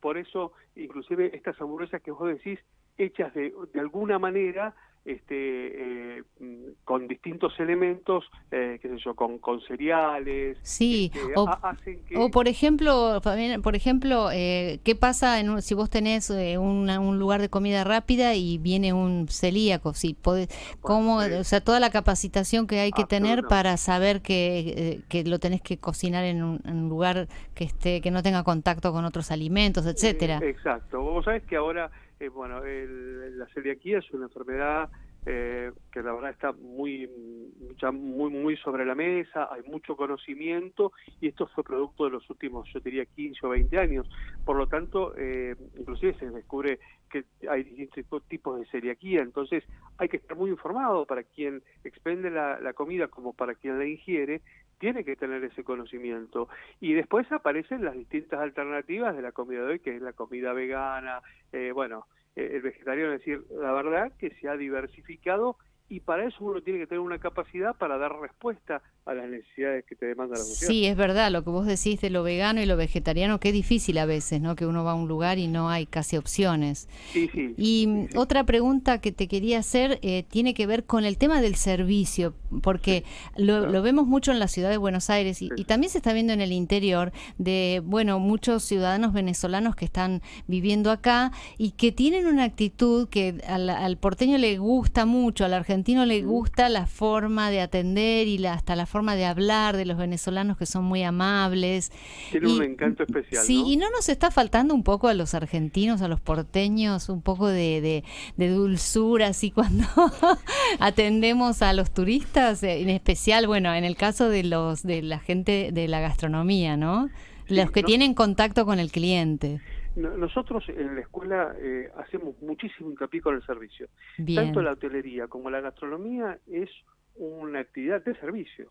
Por eso, inclusive estas hamburguesas que vos decís, hechas de, de alguna manera este, eh, con distintos elementos, eh, qué sé yo, con, con cereales. Sí, este, o, por ejemplo, por ejemplo eh, ¿qué pasa en si vos tenés eh, un lugar de comida rápida y viene un celíaco? Si podés, ¿cómo, o sea, toda la capacitación que hay que tener para saber que, lo tenés que cocinar en un, lugar que, esté, que no tenga contacto con otros alimentos, etcétera. exacto. Vos sabés que ahora... Eh, bueno, la celiaquía es una enfermedad eh, que la verdad está muy, muy, muy sobre la mesa, hay mucho conocimiento y esto fue producto de los últimos, yo diría, 15 o 20 años. Por lo tanto, eh, inclusive se descubre que hay distintos tipos de celiaquía, entonces hay que estar muy informado para quien expende la, comida como para quien la ingiere, tiene que tener ese conocimiento. Y después aparecen las distintas alternativas de la comida de hoy, que es la comida vegana, eh, bueno, eh, el vegetariano. Es decir, la verdad que se ha diversificado y para eso uno tiene que tener una capacidad para dar respuesta a las necesidades que te demanda la sociedad. Sí, es verdad, lo que vos decís de lo vegano y lo vegetariano, que es difícil a veces, ¿no? Que uno va a un lugar y no hay casi opciones. y mm, otra pregunta que te quería hacer eh, tiene que ver con el tema del servicio, porque lo, vemos mucho en la ciudad de Buenos Aires y, también se está viendo en el interior de, bueno, muchos ciudadanos venezolanos que están viviendo acá y que tienen una actitud que al, porteño le gusta mucho, al argentino argentino le gusta la forma de atender y hasta la forma de hablar de los venezolanos que son muy amables. Tiene un encanto especial. Sí, y no nos está faltando un poco a los argentinos, a los porteños, un poco de, dulzura, así cuando atendemos a los turistas, eh, en especial, bueno, en el caso de, los, de la gente de la gastronomía, ¿no? los que tienen contacto con el cliente. Nosotros en la escuela eh, hacemos muchísimo hincapié con el servicio. Tanto la hotelería como la gastronomía es una actividad de servicio.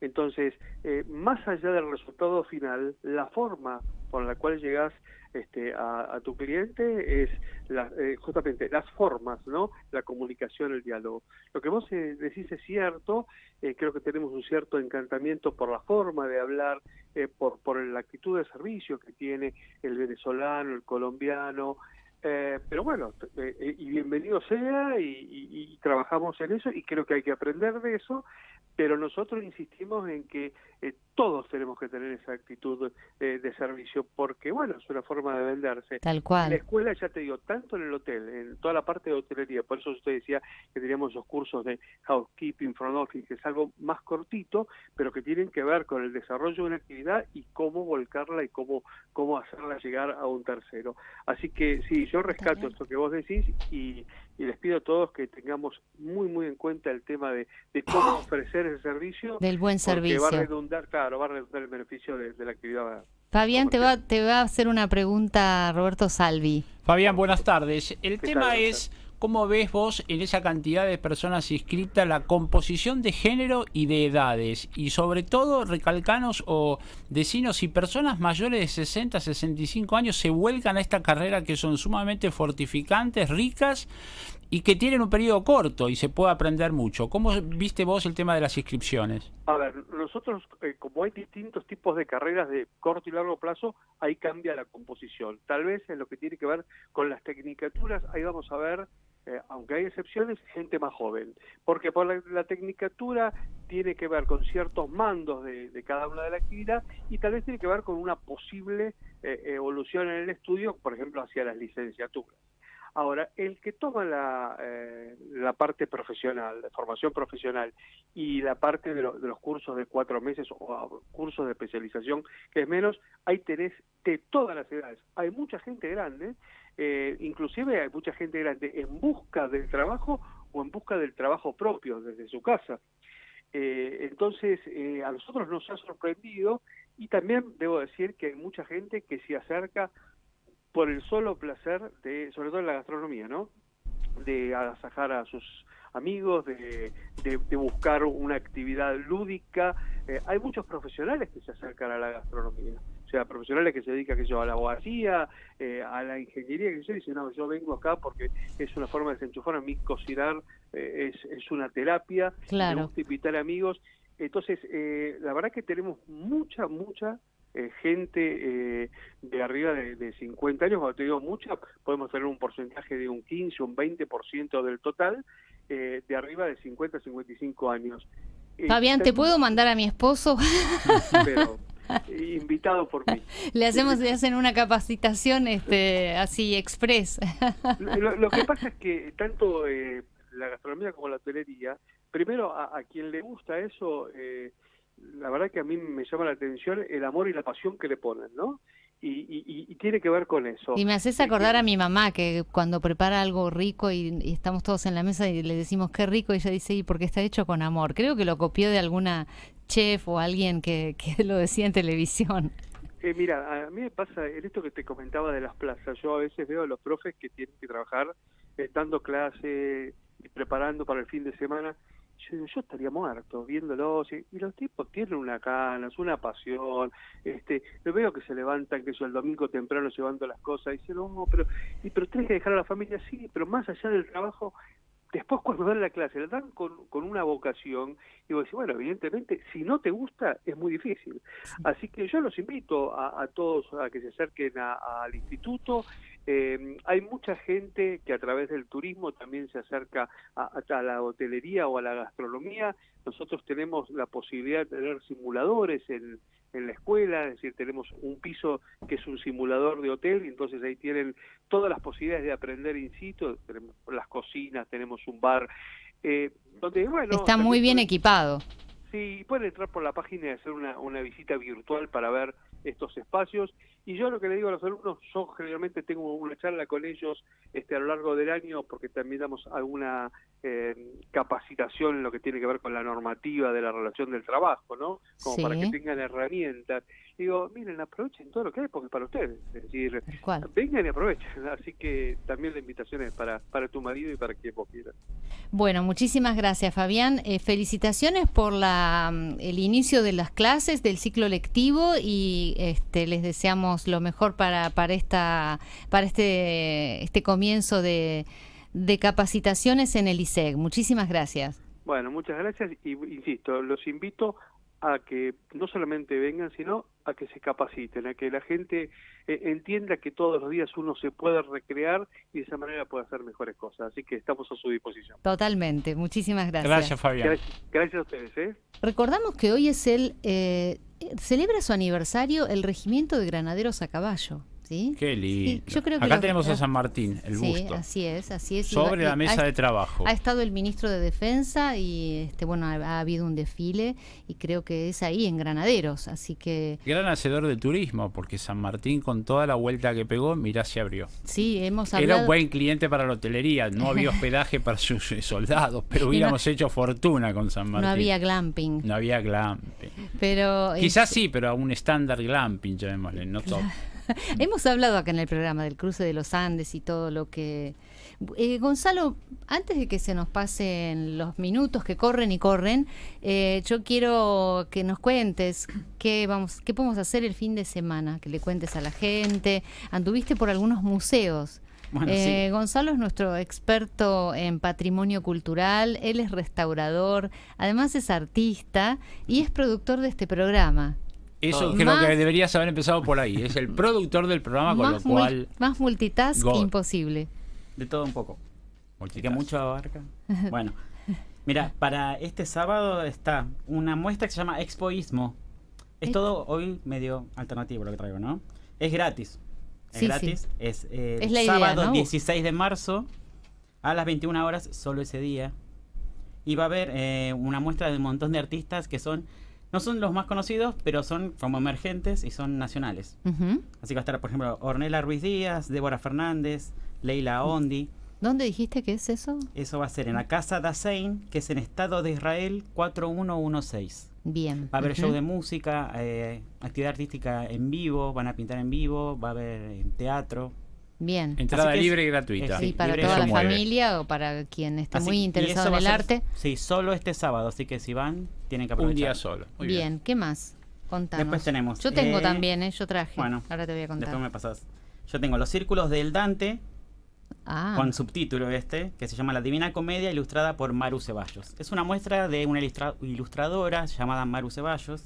Entonces, eh, más allá del resultado final, la forma por la cual llegás este, a, tu cliente es eh, justamente las formas, ¿no? La comunicación, el diálogo. Lo que vos eh, decís es cierto, eh, creo que tenemos un cierto encantamiento por la forma de hablar, por, la actitud de servicio que tiene el venezolano, el colombiano, pero bueno, y bienvenido sea y, trabajamos en eso y creo que hay que aprender de eso pero nosotros insistimos en que eh, todos tenemos que tener esa actitud eh, de servicio porque, bueno, es una forma de venderse. Tal cual. La escuela, ya te digo, tanto en el hotel, en toda la parte de hotelería, por eso usted decía que teníamos los cursos de housekeeping, front office, que es algo más cortito, pero que tienen que ver con el desarrollo de una actividad y cómo volcarla y cómo, cómo hacerla llegar a un tercero. Así que sí, yo rescato esto que vos decís y, y les pido a todos que tengamos muy, muy en cuenta el tema de, cómo ¡Ah! ofrecer el servicio. Del buen servicio. Que va a redundar, claro, va a redundar el beneficio de, la actividad. Fabián, te va, te va a hacer una pregunta Roberto Salvi. Fabián, buenas tardes. El tema es... ¿Cómo ves vos en esa cantidad de personas inscritas la composición de género y de edades? Y sobre todo, recalcanos o decinos si personas mayores de 60, 65 años se vuelcan a esta carrera que son sumamente fortificantes, ricas y que tienen un periodo corto y se puede aprender mucho. ¿Cómo viste vos el tema de las inscripciones? A ver, nosotros, eh, como hay distintos tipos de carreras de corto y largo plazo, ahí cambia la composición. Tal vez en lo que tiene que ver con las tecnicaturas, ahí vamos a ver eh, aunque hay excepciones, gente más joven. Porque por la, tecnicatura tiene que ver con ciertos mandos de, cada una de la actividad y tal vez tiene que ver con una posible eh, evolución en el estudio, por ejemplo, hacia las licenciaturas. Ahora, el que toma la, eh, parte profesional, la formación profesional y la parte de, los cursos de cuatro meses o ah, cursos de especialización, que es menos, hay tenés de todas las edades. Hay mucha gente grande eh, inclusive hay mucha gente grande en busca del trabajo o en busca del trabajo propio desde su casa. Eh, entonces, eh, a nosotros nos ha sorprendido y también debo decir que hay mucha gente que se acerca por el solo placer de, sobre todo en la gastronomía, ¿no? De agasajar a sus amigos, de, de, buscar una actividad lúdica. hay muchos profesionales que se acercan a la gastronomía. O sea, profesionales que se dedican que yo, a la abogacía, eh, a la ingeniería, que yo, dicen, no, yo vengo acá porque es una forma de desenchufar. A mí cocinar eh, es, una terapia, claro. me amigos. Entonces, eh, la verdad que tenemos mucha, mucha gente de arriba de, 50 años, cuando te digo mucha, podemos tener un porcentaje de un 15, un 20% del total, de arriba de 50 55 años. Fabián, ¿te puedo mandar a mi esposo? Pero, invitado por mí. Le hacemos, le hacen una capacitación este, así express. Lo, que pasa es que tanto eh, la gastronomía como la hotelería, primero a, quien le gusta eso, eh, la verdad que a mí me llama la atención el amor y la pasión que le ponen, ¿no? Y, tiene que ver con eso. Y me haces acordar eh, a mi mamá que cuando prepara algo rico y, estamos todos en la mesa y le decimos qué rico, ella dice, ¿y por qué está hecho con amor? Creo que lo copió de alguna chef o alguien que, que lo decía en televisión. Eh, mira, a mí me pasa en esto que te comentaba de las plazas. Yo a veces veo a los profes que tienen que trabajar eh, dando clase y preparando para el fin de semana. Yo, yo estaría muerto viéndolos. Y, los tipos tienen una es una pasión. este Lo veo que se levantan, que eso el domingo temprano llevando las cosas. Y dicen, no, oh, pero, y, pero tenés que dejar a la familia Sí, Pero más allá del trabajo, después cuando dan la clase, la dan con, una vocación, y vos decís, bueno, evidentemente, si no te gusta, es muy difícil. Así que yo los invito a, todos a que se acerquen al instituto. Em, hay mucha gente que a través del turismo también se acerca a, a, la hotelería o a la gastronomía. Nosotros tenemos la posibilidad de tener simuladores en, en la escuela, es decir, tenemos un piso que es un simulador de hotel, y entonces ahí tienen todas las posibilidades de aprender in situ, tenemos las cocinas, tenemos un bar, eh, Está muy bien equipado. Sí, pueden entrar por la página y hacer una, una visita virtual para ver estos espacios y yo lo que le digo a los alumnos, yo generalmente tengo una charla con ellos este, a lo largo del año porque también damos alguna eh, capacitación en lo que tiene que ver con la normativa de la relación del trabajo, ¿no? Como para que tengan herramientas digo, miren, aprovechen todo lo que hay porque para ustedes. decir, vengan y aprovechen. Así que también la invitaciones para, para tu marido y para quien vos quieras. Bueno, muchísimas gracias, Fabián. Eh, felicitaciones por la, mm, el inicio de las clases, del ciclo lectivo y este, les deseamos lo mejor para, para, esta, para este, este comienzo de, de capacitaciones en el ISEG. Muchísimas gracias. Bueno, muchas gracias y insisto, los invito a que no solamente vengan, sino a que se capaciten, a que la gente eh, entienda que todos los días uno se puede recrear y de esa manera puede hacer mejores cosas. Así que estamos a su disposición. Totalmente, muchísimas gracias. Gracias, Fabián. Gracias, a ustedes. ¿eh? Recordamos que hoy es el... Eh, celebra su aniversario el Regimiento de Granaderos a Caballo. Qué lindo. Acá tenemos a San Martín, el sí, Así es, así es. Sobre la mesa de trabajo. Ha estado el ministro de Defensa y este bueno ha, habido un desfile y creo que es ahí en Granaderos, así que gran hacedor de turismo porque San Martín con toda la vuelta que pegó, mirá se abrió. Sí, hemos Era un buen cliente para la hotelería, no había hospedaje para sus eh, soldados, pero hubiéramos hecho fortuna con San Martín. No había glamping. No había glamping. Pero quizás este sí, pero a un estándar glamping llamémosle, no todo Hemos hablado acá en el programa del cruce de los Andes y todo lo que... Eh, Gonzalo, antes de que se nos pasen los minutos que corren y corren, eh, yo quiero que nos cuentes qué, vamos, qué podemos hacer el fin de semana, que le cuentes a la gente. Anduviste por algunos museos. Eh, Gonzalo es nuestro experto en patrimonio cultural, él es restaurador, además es artista y es productor de este programa. Eso creo que deberías haber empezado por ahí. Es el productor del programa, con lo cual. más multitask que imposible. De todo un poco. Multitask. Que mucho abarca. Bueno, mira, para este sábado está una muestra que se llama Expoismo Es todo hoy medio alternativo lo que traigo, ¿no? Es gratis. Es gratis. Es, eh, sábado 16 de marzo a las 21 horas, solo ese día. Y va a haber eh, una muestra de un montón de artistas que son no son los más conocidos, pero son como emergentes y son nacionales. Así que va a estar, por ejemplo, Ornella Ruiz Díaz, Débora Fernández, Leila Ondi. ¿Dónde dijiste que es eso? Eso va a ser en la Casa Dasein, que es en Estado de Israel 4116. Bien. Va a haber show de música, eh, actividad artística en vivo, van a pintar en vivo, va a haber eh, teatro. Bien. Entrada libre y gratuita. sí, para toda la familia o para quien está muy interesado en el arte. Sí, solo este sábado, así que si van, tienen que aprovechar. Un día solo. bien. ¿qué más? Contanos. Después tenemos. Yo tengo eh, también, eh, yo traje. Bueno, ahora te voy a contar. Después me pasas Yo tengo Los Círculos del Dante, ah. con subtítulo este, que se llama La Divina Comedia, ilustrada por Maru Ceballos. Es una muestra de una ilustradora llamada Maru Ceballos.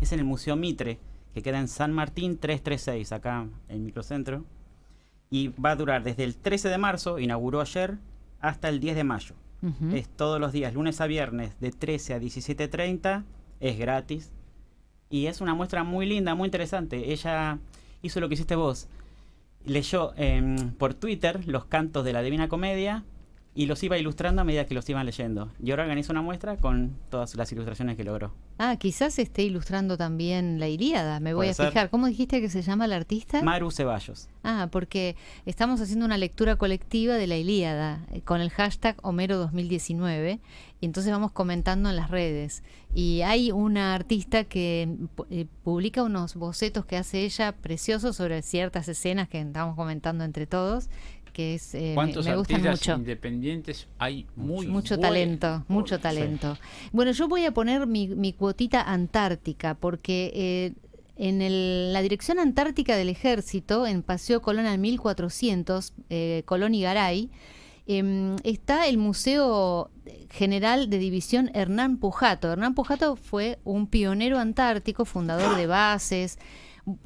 Es en el Museo Mitre, que queda en San Martín 336, acá en el Microcentro y va a durar desde el 13 de marzo, inauguró ayer, hasta el 10 de mayo. Es todos los días, lunes a viernes, de 13 a 17.30, es gratis. Y es una muestra muy linda, muy interesante. Ella hizo lo que hiciste vos. Leyó em, por Twitter los cantos de la Divina Comedia y los iba ilustrando a medida que los iban leyendo. Y ahora organizo una muestra con todas las ilustraciones que logró. Ah, quizás esté ilustrando también la Ilíada, me voy a fijar. ¿Cómo dijiste que se llama el artista? Maru Ceballos. Ah, porque estamos haciendo una lectura colectiva de la Ilíada eh, con el hashtag Homero 2019 y entonces vamos comentando en las redes. Y hay una artista que eh, publica unos bocetos que hace ella preciosos sobre ciertas escenas que estamos comentando entre todos que es eh, me, independientes hay mucho talento, mucho talento. Bueno, yo voy a poner mi, cuotita antártica porque eh, en la Dirección Antártica del Ejército, en Paseo Colón al 1400, eh, Colón y Garay, em, está el Museo General de División Hernán Pujato. Hernán Pujato fue un pionero antártico, fundador de bases,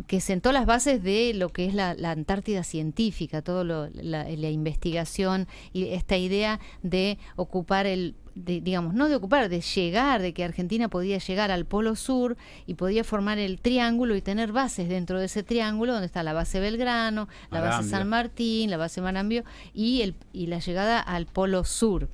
que sentó las bases de lo que es la, Antártida científica, toda la, investigación y esta idea de ocupar el, digamos, no de ocupar, de llegar, de que Argentina podía llegar al Polo Sur y podía formar el triángulo y tener bases dentro de ese triángulo, donde está la base Belgrano, la base San Martín, la base Marambio y, el, y la llegada al Polo Sur.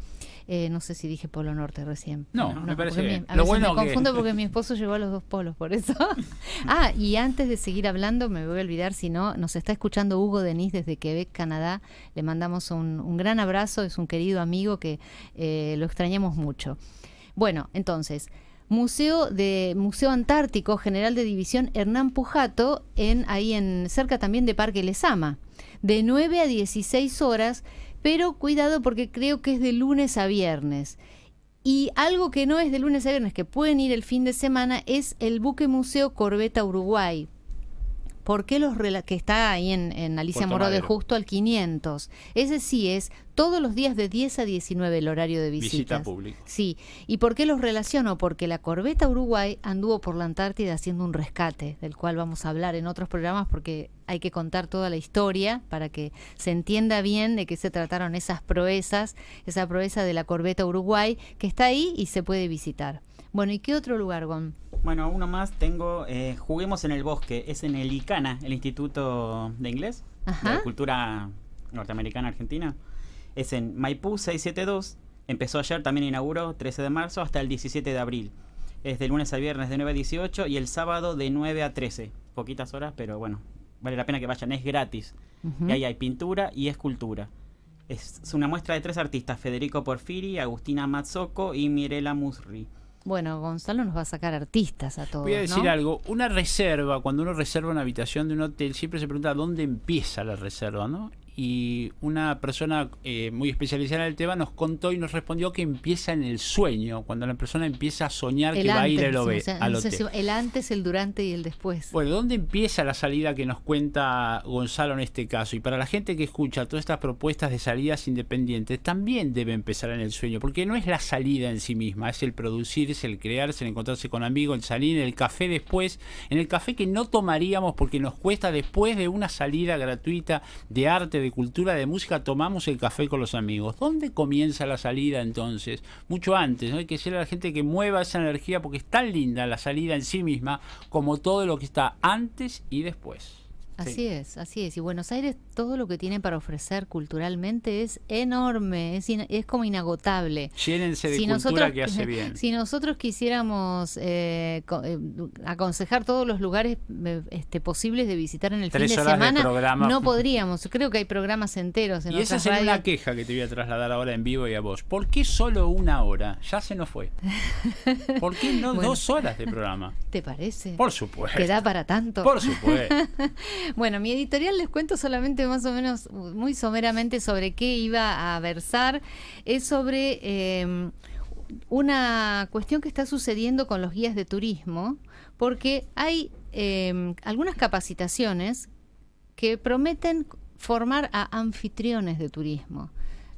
Eh, no sé si dije Polo Norte recién. No, me parece bien. Lo me confundo porque mi esposo llegó a los dos polos, por eso. ah, y antes de seguir hablando, me voy a olvidar, si no, nos está escuchando Hugo Denis desde Quebec, Canadá. Le mandamos un, gran abrazo, es un querido amigo que eh, lo extrañamos mucho. Bueno, entonces, Museo de Museo Antártico General de División Hernán Pujato en ahí en cerca también de Parque Lesama. De 9 a 16 horas pero cuidado porque creo que es de lunes a viernes. Y algo que no es de lunes a viernes, que pueden ir el fin de semana, es el buque museo Corbeta Uruguay. ¿por qué los que está ahí en, Alicia Moró de Justo al 500? Ese sí es todos los días de 10 a 19 el horario de visitas. Visita pública. Sí. ¿Y por qué los relaciono? Porque la corbeta Uruguay anduvo por la Antártida haciendo un rescate, del cual vamos a hablar en otros programas porque hay que contar toda la historia para que se entienda bien de qué se trataron esas proezas, esa proeza de la corbeta Uruguay que está ahí y se puede visitar. Bueno, ¿y qué otro lugar, Gon? Bueno, uno más tengo eh, Juguemos en el Bosque. Es en el ICANA, el Instituto de Inglés, de Cultura Norteamericana Argentina. Es en Maipú 672. Empezó ayer, también inauguró 13 de marzo hasta el 17 de abril. Es de lunes a viernes de 9 a 18 y el sábado de 9 a 13. Poquitas horas, pero bueno, vale la pena que vayan, es gratis. Y ahí hay pintura y escultura. Es una muestra de tres artistas, Federico Porfiri, Agustina Mazzocco y Mirela Musri. Bueno, Gonzalo nos va a sacar artistas a todos. Voy a decir algo. Una reserva, cuando uno reserva una habitación de un hotel, siempre se pregunta dónde empieza la reserva, ¿no? y una persona eh, muy especializada en el tema nos contó y nos respondió que empieza en el sueño, cuando la persona empieza a soñar que va a ir al, hotel. el antes, el durante y el después. Bueno, ¿dónde empieza la salida que nos cuenta Gonzalo en este caso? Y para la gente que escucha todas estas propuestas de salidas independientes, también debe empezar en el sueño, porque no es la salida en sí misma, es el producirse, el crearse, el encontrarse con amigos, el salir, en el café después, en el café que no tomaríamos porque nos cuesta después de una salida gratuita de arte, de cultura, de música, tomamos el café con los amigos. ¿Dónde comienza la salida entonces? Mucho antes, hay que ser a la gente que mueva esa energía porque es tan linda la salida en sí misma como todo lo que está antes y después. Así es, así es. Y Buenos Aires, todo lo que tiene para ofrecer culturalmente es enorme, es, como inagotable. Llénense de cultura que hace bien. Si nosotros quisiéramos eh, eh, aconsejar todos los lugares eh, este, posibles de visitar en el Tres fin de semana, no podríamos. Creo que hay programas enteros en Y esa sería una queja que te voy a trasladar ahora en vivo y a vos. ¿Por qué solo una hora? Ya se nos fue. ¿Por qué no dos horas de programa? ¿Te parece? Por supuesto. ¿Te para tanto? Por supuesto. Bueno, mi editorial les cuento solamente más o menos muy someramente sobre qué iba a versar. Es sobre em, una cuestión que está sucediendo con los guías de turismo, porque hay em, algunas capacitaciones que prometen formar a anfitriones de turismo.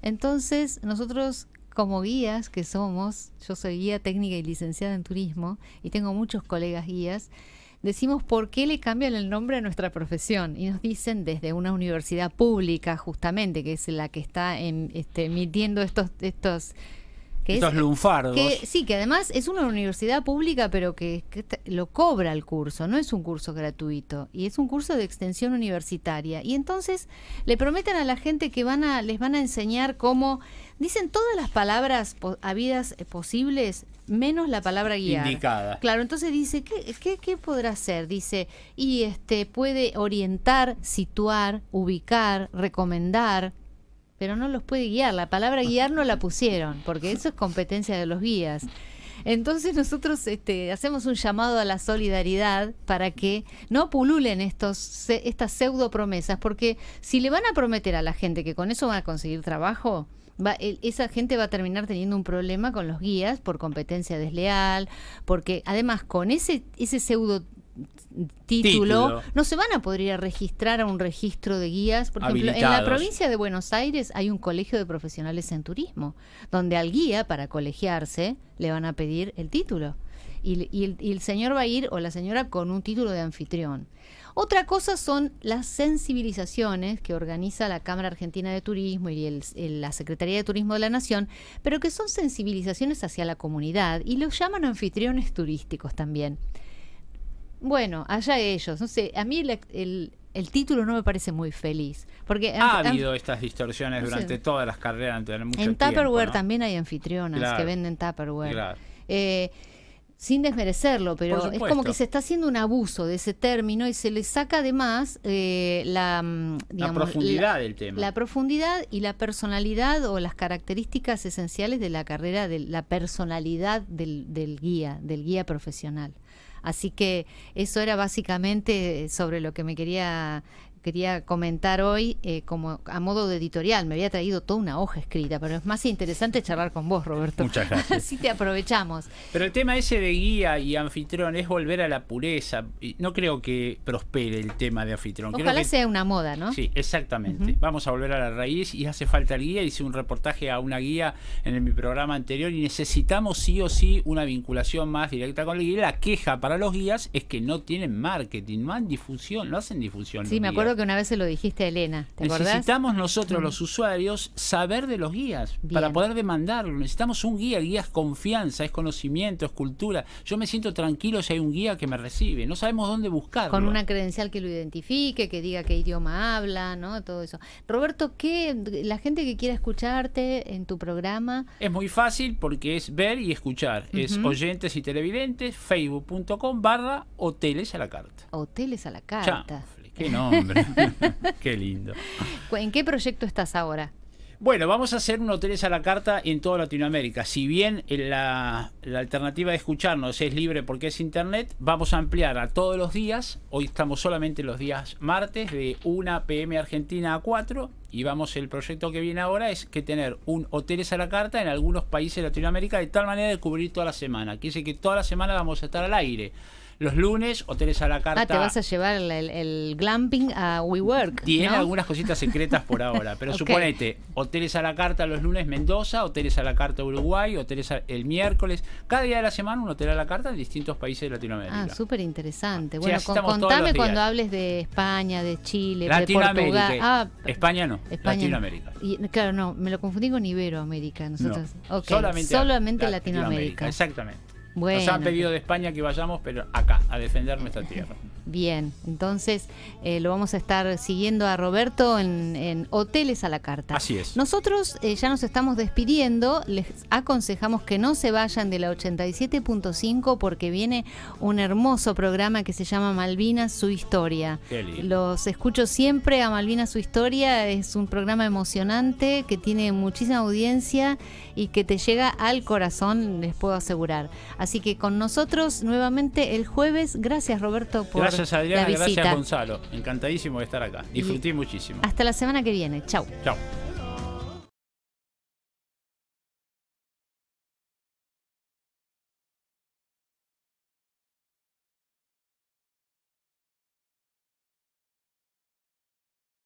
Entonces, nosotros como guías que somos, yo soy guía técnica y licenciada en turismo y tengo muchos colegas guías, decimos por qué le cambian el nombre a nuestra profesión y nos dicen desde una universidad pública justamente, que es la que está en, este, emitiendo estos... estos estos lunfardos. sí, que además es una universidad pública, pero que, lo cobra el curso, no es un curso gratuito, y es un curso de extensión universitaria. Y entonces le prometen a la gente que van a, les van a enseñar cómo dicen todas las palabras habidas eh, posibles menos la palabra guiar. Indicada. Claro, entonces dice, ¿qué, qué, podrá hacer? Dice, y este puede orientar, situar, ubicar, recomendar, pero no los puede guiar. La palabra guiar no la pusieron, porque eso es competencia de los guías. Entonces nosotros este, hacemos un llamado a la solidaridad para que no pululen estos, estas pseudo promesas, porque si le van a prometer a la gente que con eso van a conseguir trabajo, esa gente va a terminar teniendo un problema con los guías por competencia desleal, porque además con ese, ese pseudo Título, no se van a poder ir a registrar a un registro de guías. Por ejemplo, en la provincia de Buenos Aires hay un colegio de profesionales en turismo, donde al guía, para colegiarse, le van a pedir el título. y el señor va a ir o la señora con un título de anfitrión. Otra cosa son las sensibilizaciones que organiza la Cámara Argentina de Turismo y la Secretaría de Turismo de la Nación, pero que son sensibilizaciones hacia la comunidad y los llaman anfitriones turísticos también. Bueno, allá ellos, no sé, a mí el, título no me parece muy feliz. Porque ha habido estas distorsiones durante todas las carreras, en Tupperware también hay anfitriones que venden Tupperware. Claro. Eh, sin desmerecerlo, pero es como que se está haciendo un abuso de ese término y se le saca además eh, la, mm, profundidad del tema. La profundidad y la personalidad o las características esenciales de la carrera, de la personalidad del, del guía, del guía profesional. Así que eso era básicamente sobre lo que me quería quería comentar hoy eh, como a modo de editorial. Me había traído toda una hoja escrita, pero es más interesante charlar con vos, Roberto. Muchas gracias. Así te aprovechamos. Pero el tema ese de guía y anfitrión es volver a la pureza. No creo que prospere el tema de anfitrión. Ojalá sea una moda, ¿no? Sí, exactamente. Vamos a volver a la raíz y hace falta el guía. Hice un reportaje a una guía en mi programa anterior y necesitamos sí o sí una vinculación más directa con la guía. La queja para los guías es que no tienen marketing, no han difusión, no hacen difusión. Sí, me acuerdo que una vez se lo dijiste Elena. Necesitamos nosotros, los usuarios, saber de los guías para poder demandarlo. Necesitamos un guía. guías guía confianza, es conocimiento, es cultura. Yo me siento tranquilo si hay un guía que me recibe. No sabemos dónde buscarlo. Con una credencial que lo identifique, que diga qué idioma habla, ¿no? Todo eso. Roberto, ¿qué la gente que quiera escucharte en tu programa? Es muy fácil porque es ver y escuchar. Es oyentes y televidentes, facebook.com barra hoteles a la carta. Hoteles a la carta. Qué nombre, qué lindo. ¿En qué proyecto estás ahora? Bueno, vamos a hacer un hoteles a la carta en toda Latinoamérica. Si bien eh, la, alternativa de escucharnos es libre porque es internet, vamos a ampliar a todos los días. Hoy estamos solamente los días martes de 1 pm Argentina a 4. Y vamos, el proyecto que viene ahora es que tener un hoteles a la carta en algunos países de Latinoamérica de tal manera de cubrir toda la semana. Quiere decir que toda la semana vamos a estar al aire. Los lunes, hoteles a la carta. Ah, te vas a llevar el, glamping a WeWork. Tiene algunas cositas secretas por ahora, pero suponete, hoteles a la carta los lunes Mendoza, hoteles a la carta Uruguay, hoteles el miércoles. Cada día de la semana un hotel a la carta en distintos países de Latinoamérica. Ah, súper interesante. Bueno, contame cuando hables de España, de Chile, de Portugal. Ah, España no, Latinoamérica. Y, claro, no, me lo confundí con Iberoamérica. Nosotros, solamente, Latinoamérica. Exactamente. Nos han pedido de España que vayamos, pero acá, a defender nuestra tierra. Bien, entonces eh, lo vamos a estar siguiendo a Roberto en, Hoteles a la Carta. Así es. Nosotros eh, ya nos estamos despidiendo, les aconsejamos que no se vayan de la 87.5 porque viene un hermoso programa que se llama Malvinas, su historia. Los escucho siempre a Malvinas, su historia, es un programa emocionante que tiene muchísima audiencia y que te llega al corazón, les puedo asegurar. Así que con nosotros nuevamente el jueves. Gracias Roberto por gracias, la visita. Gracias Gonzalo. Encantadísimo de estar acá. Disfruté muchísimo. Hasta la semana que viene. Chau. Chau.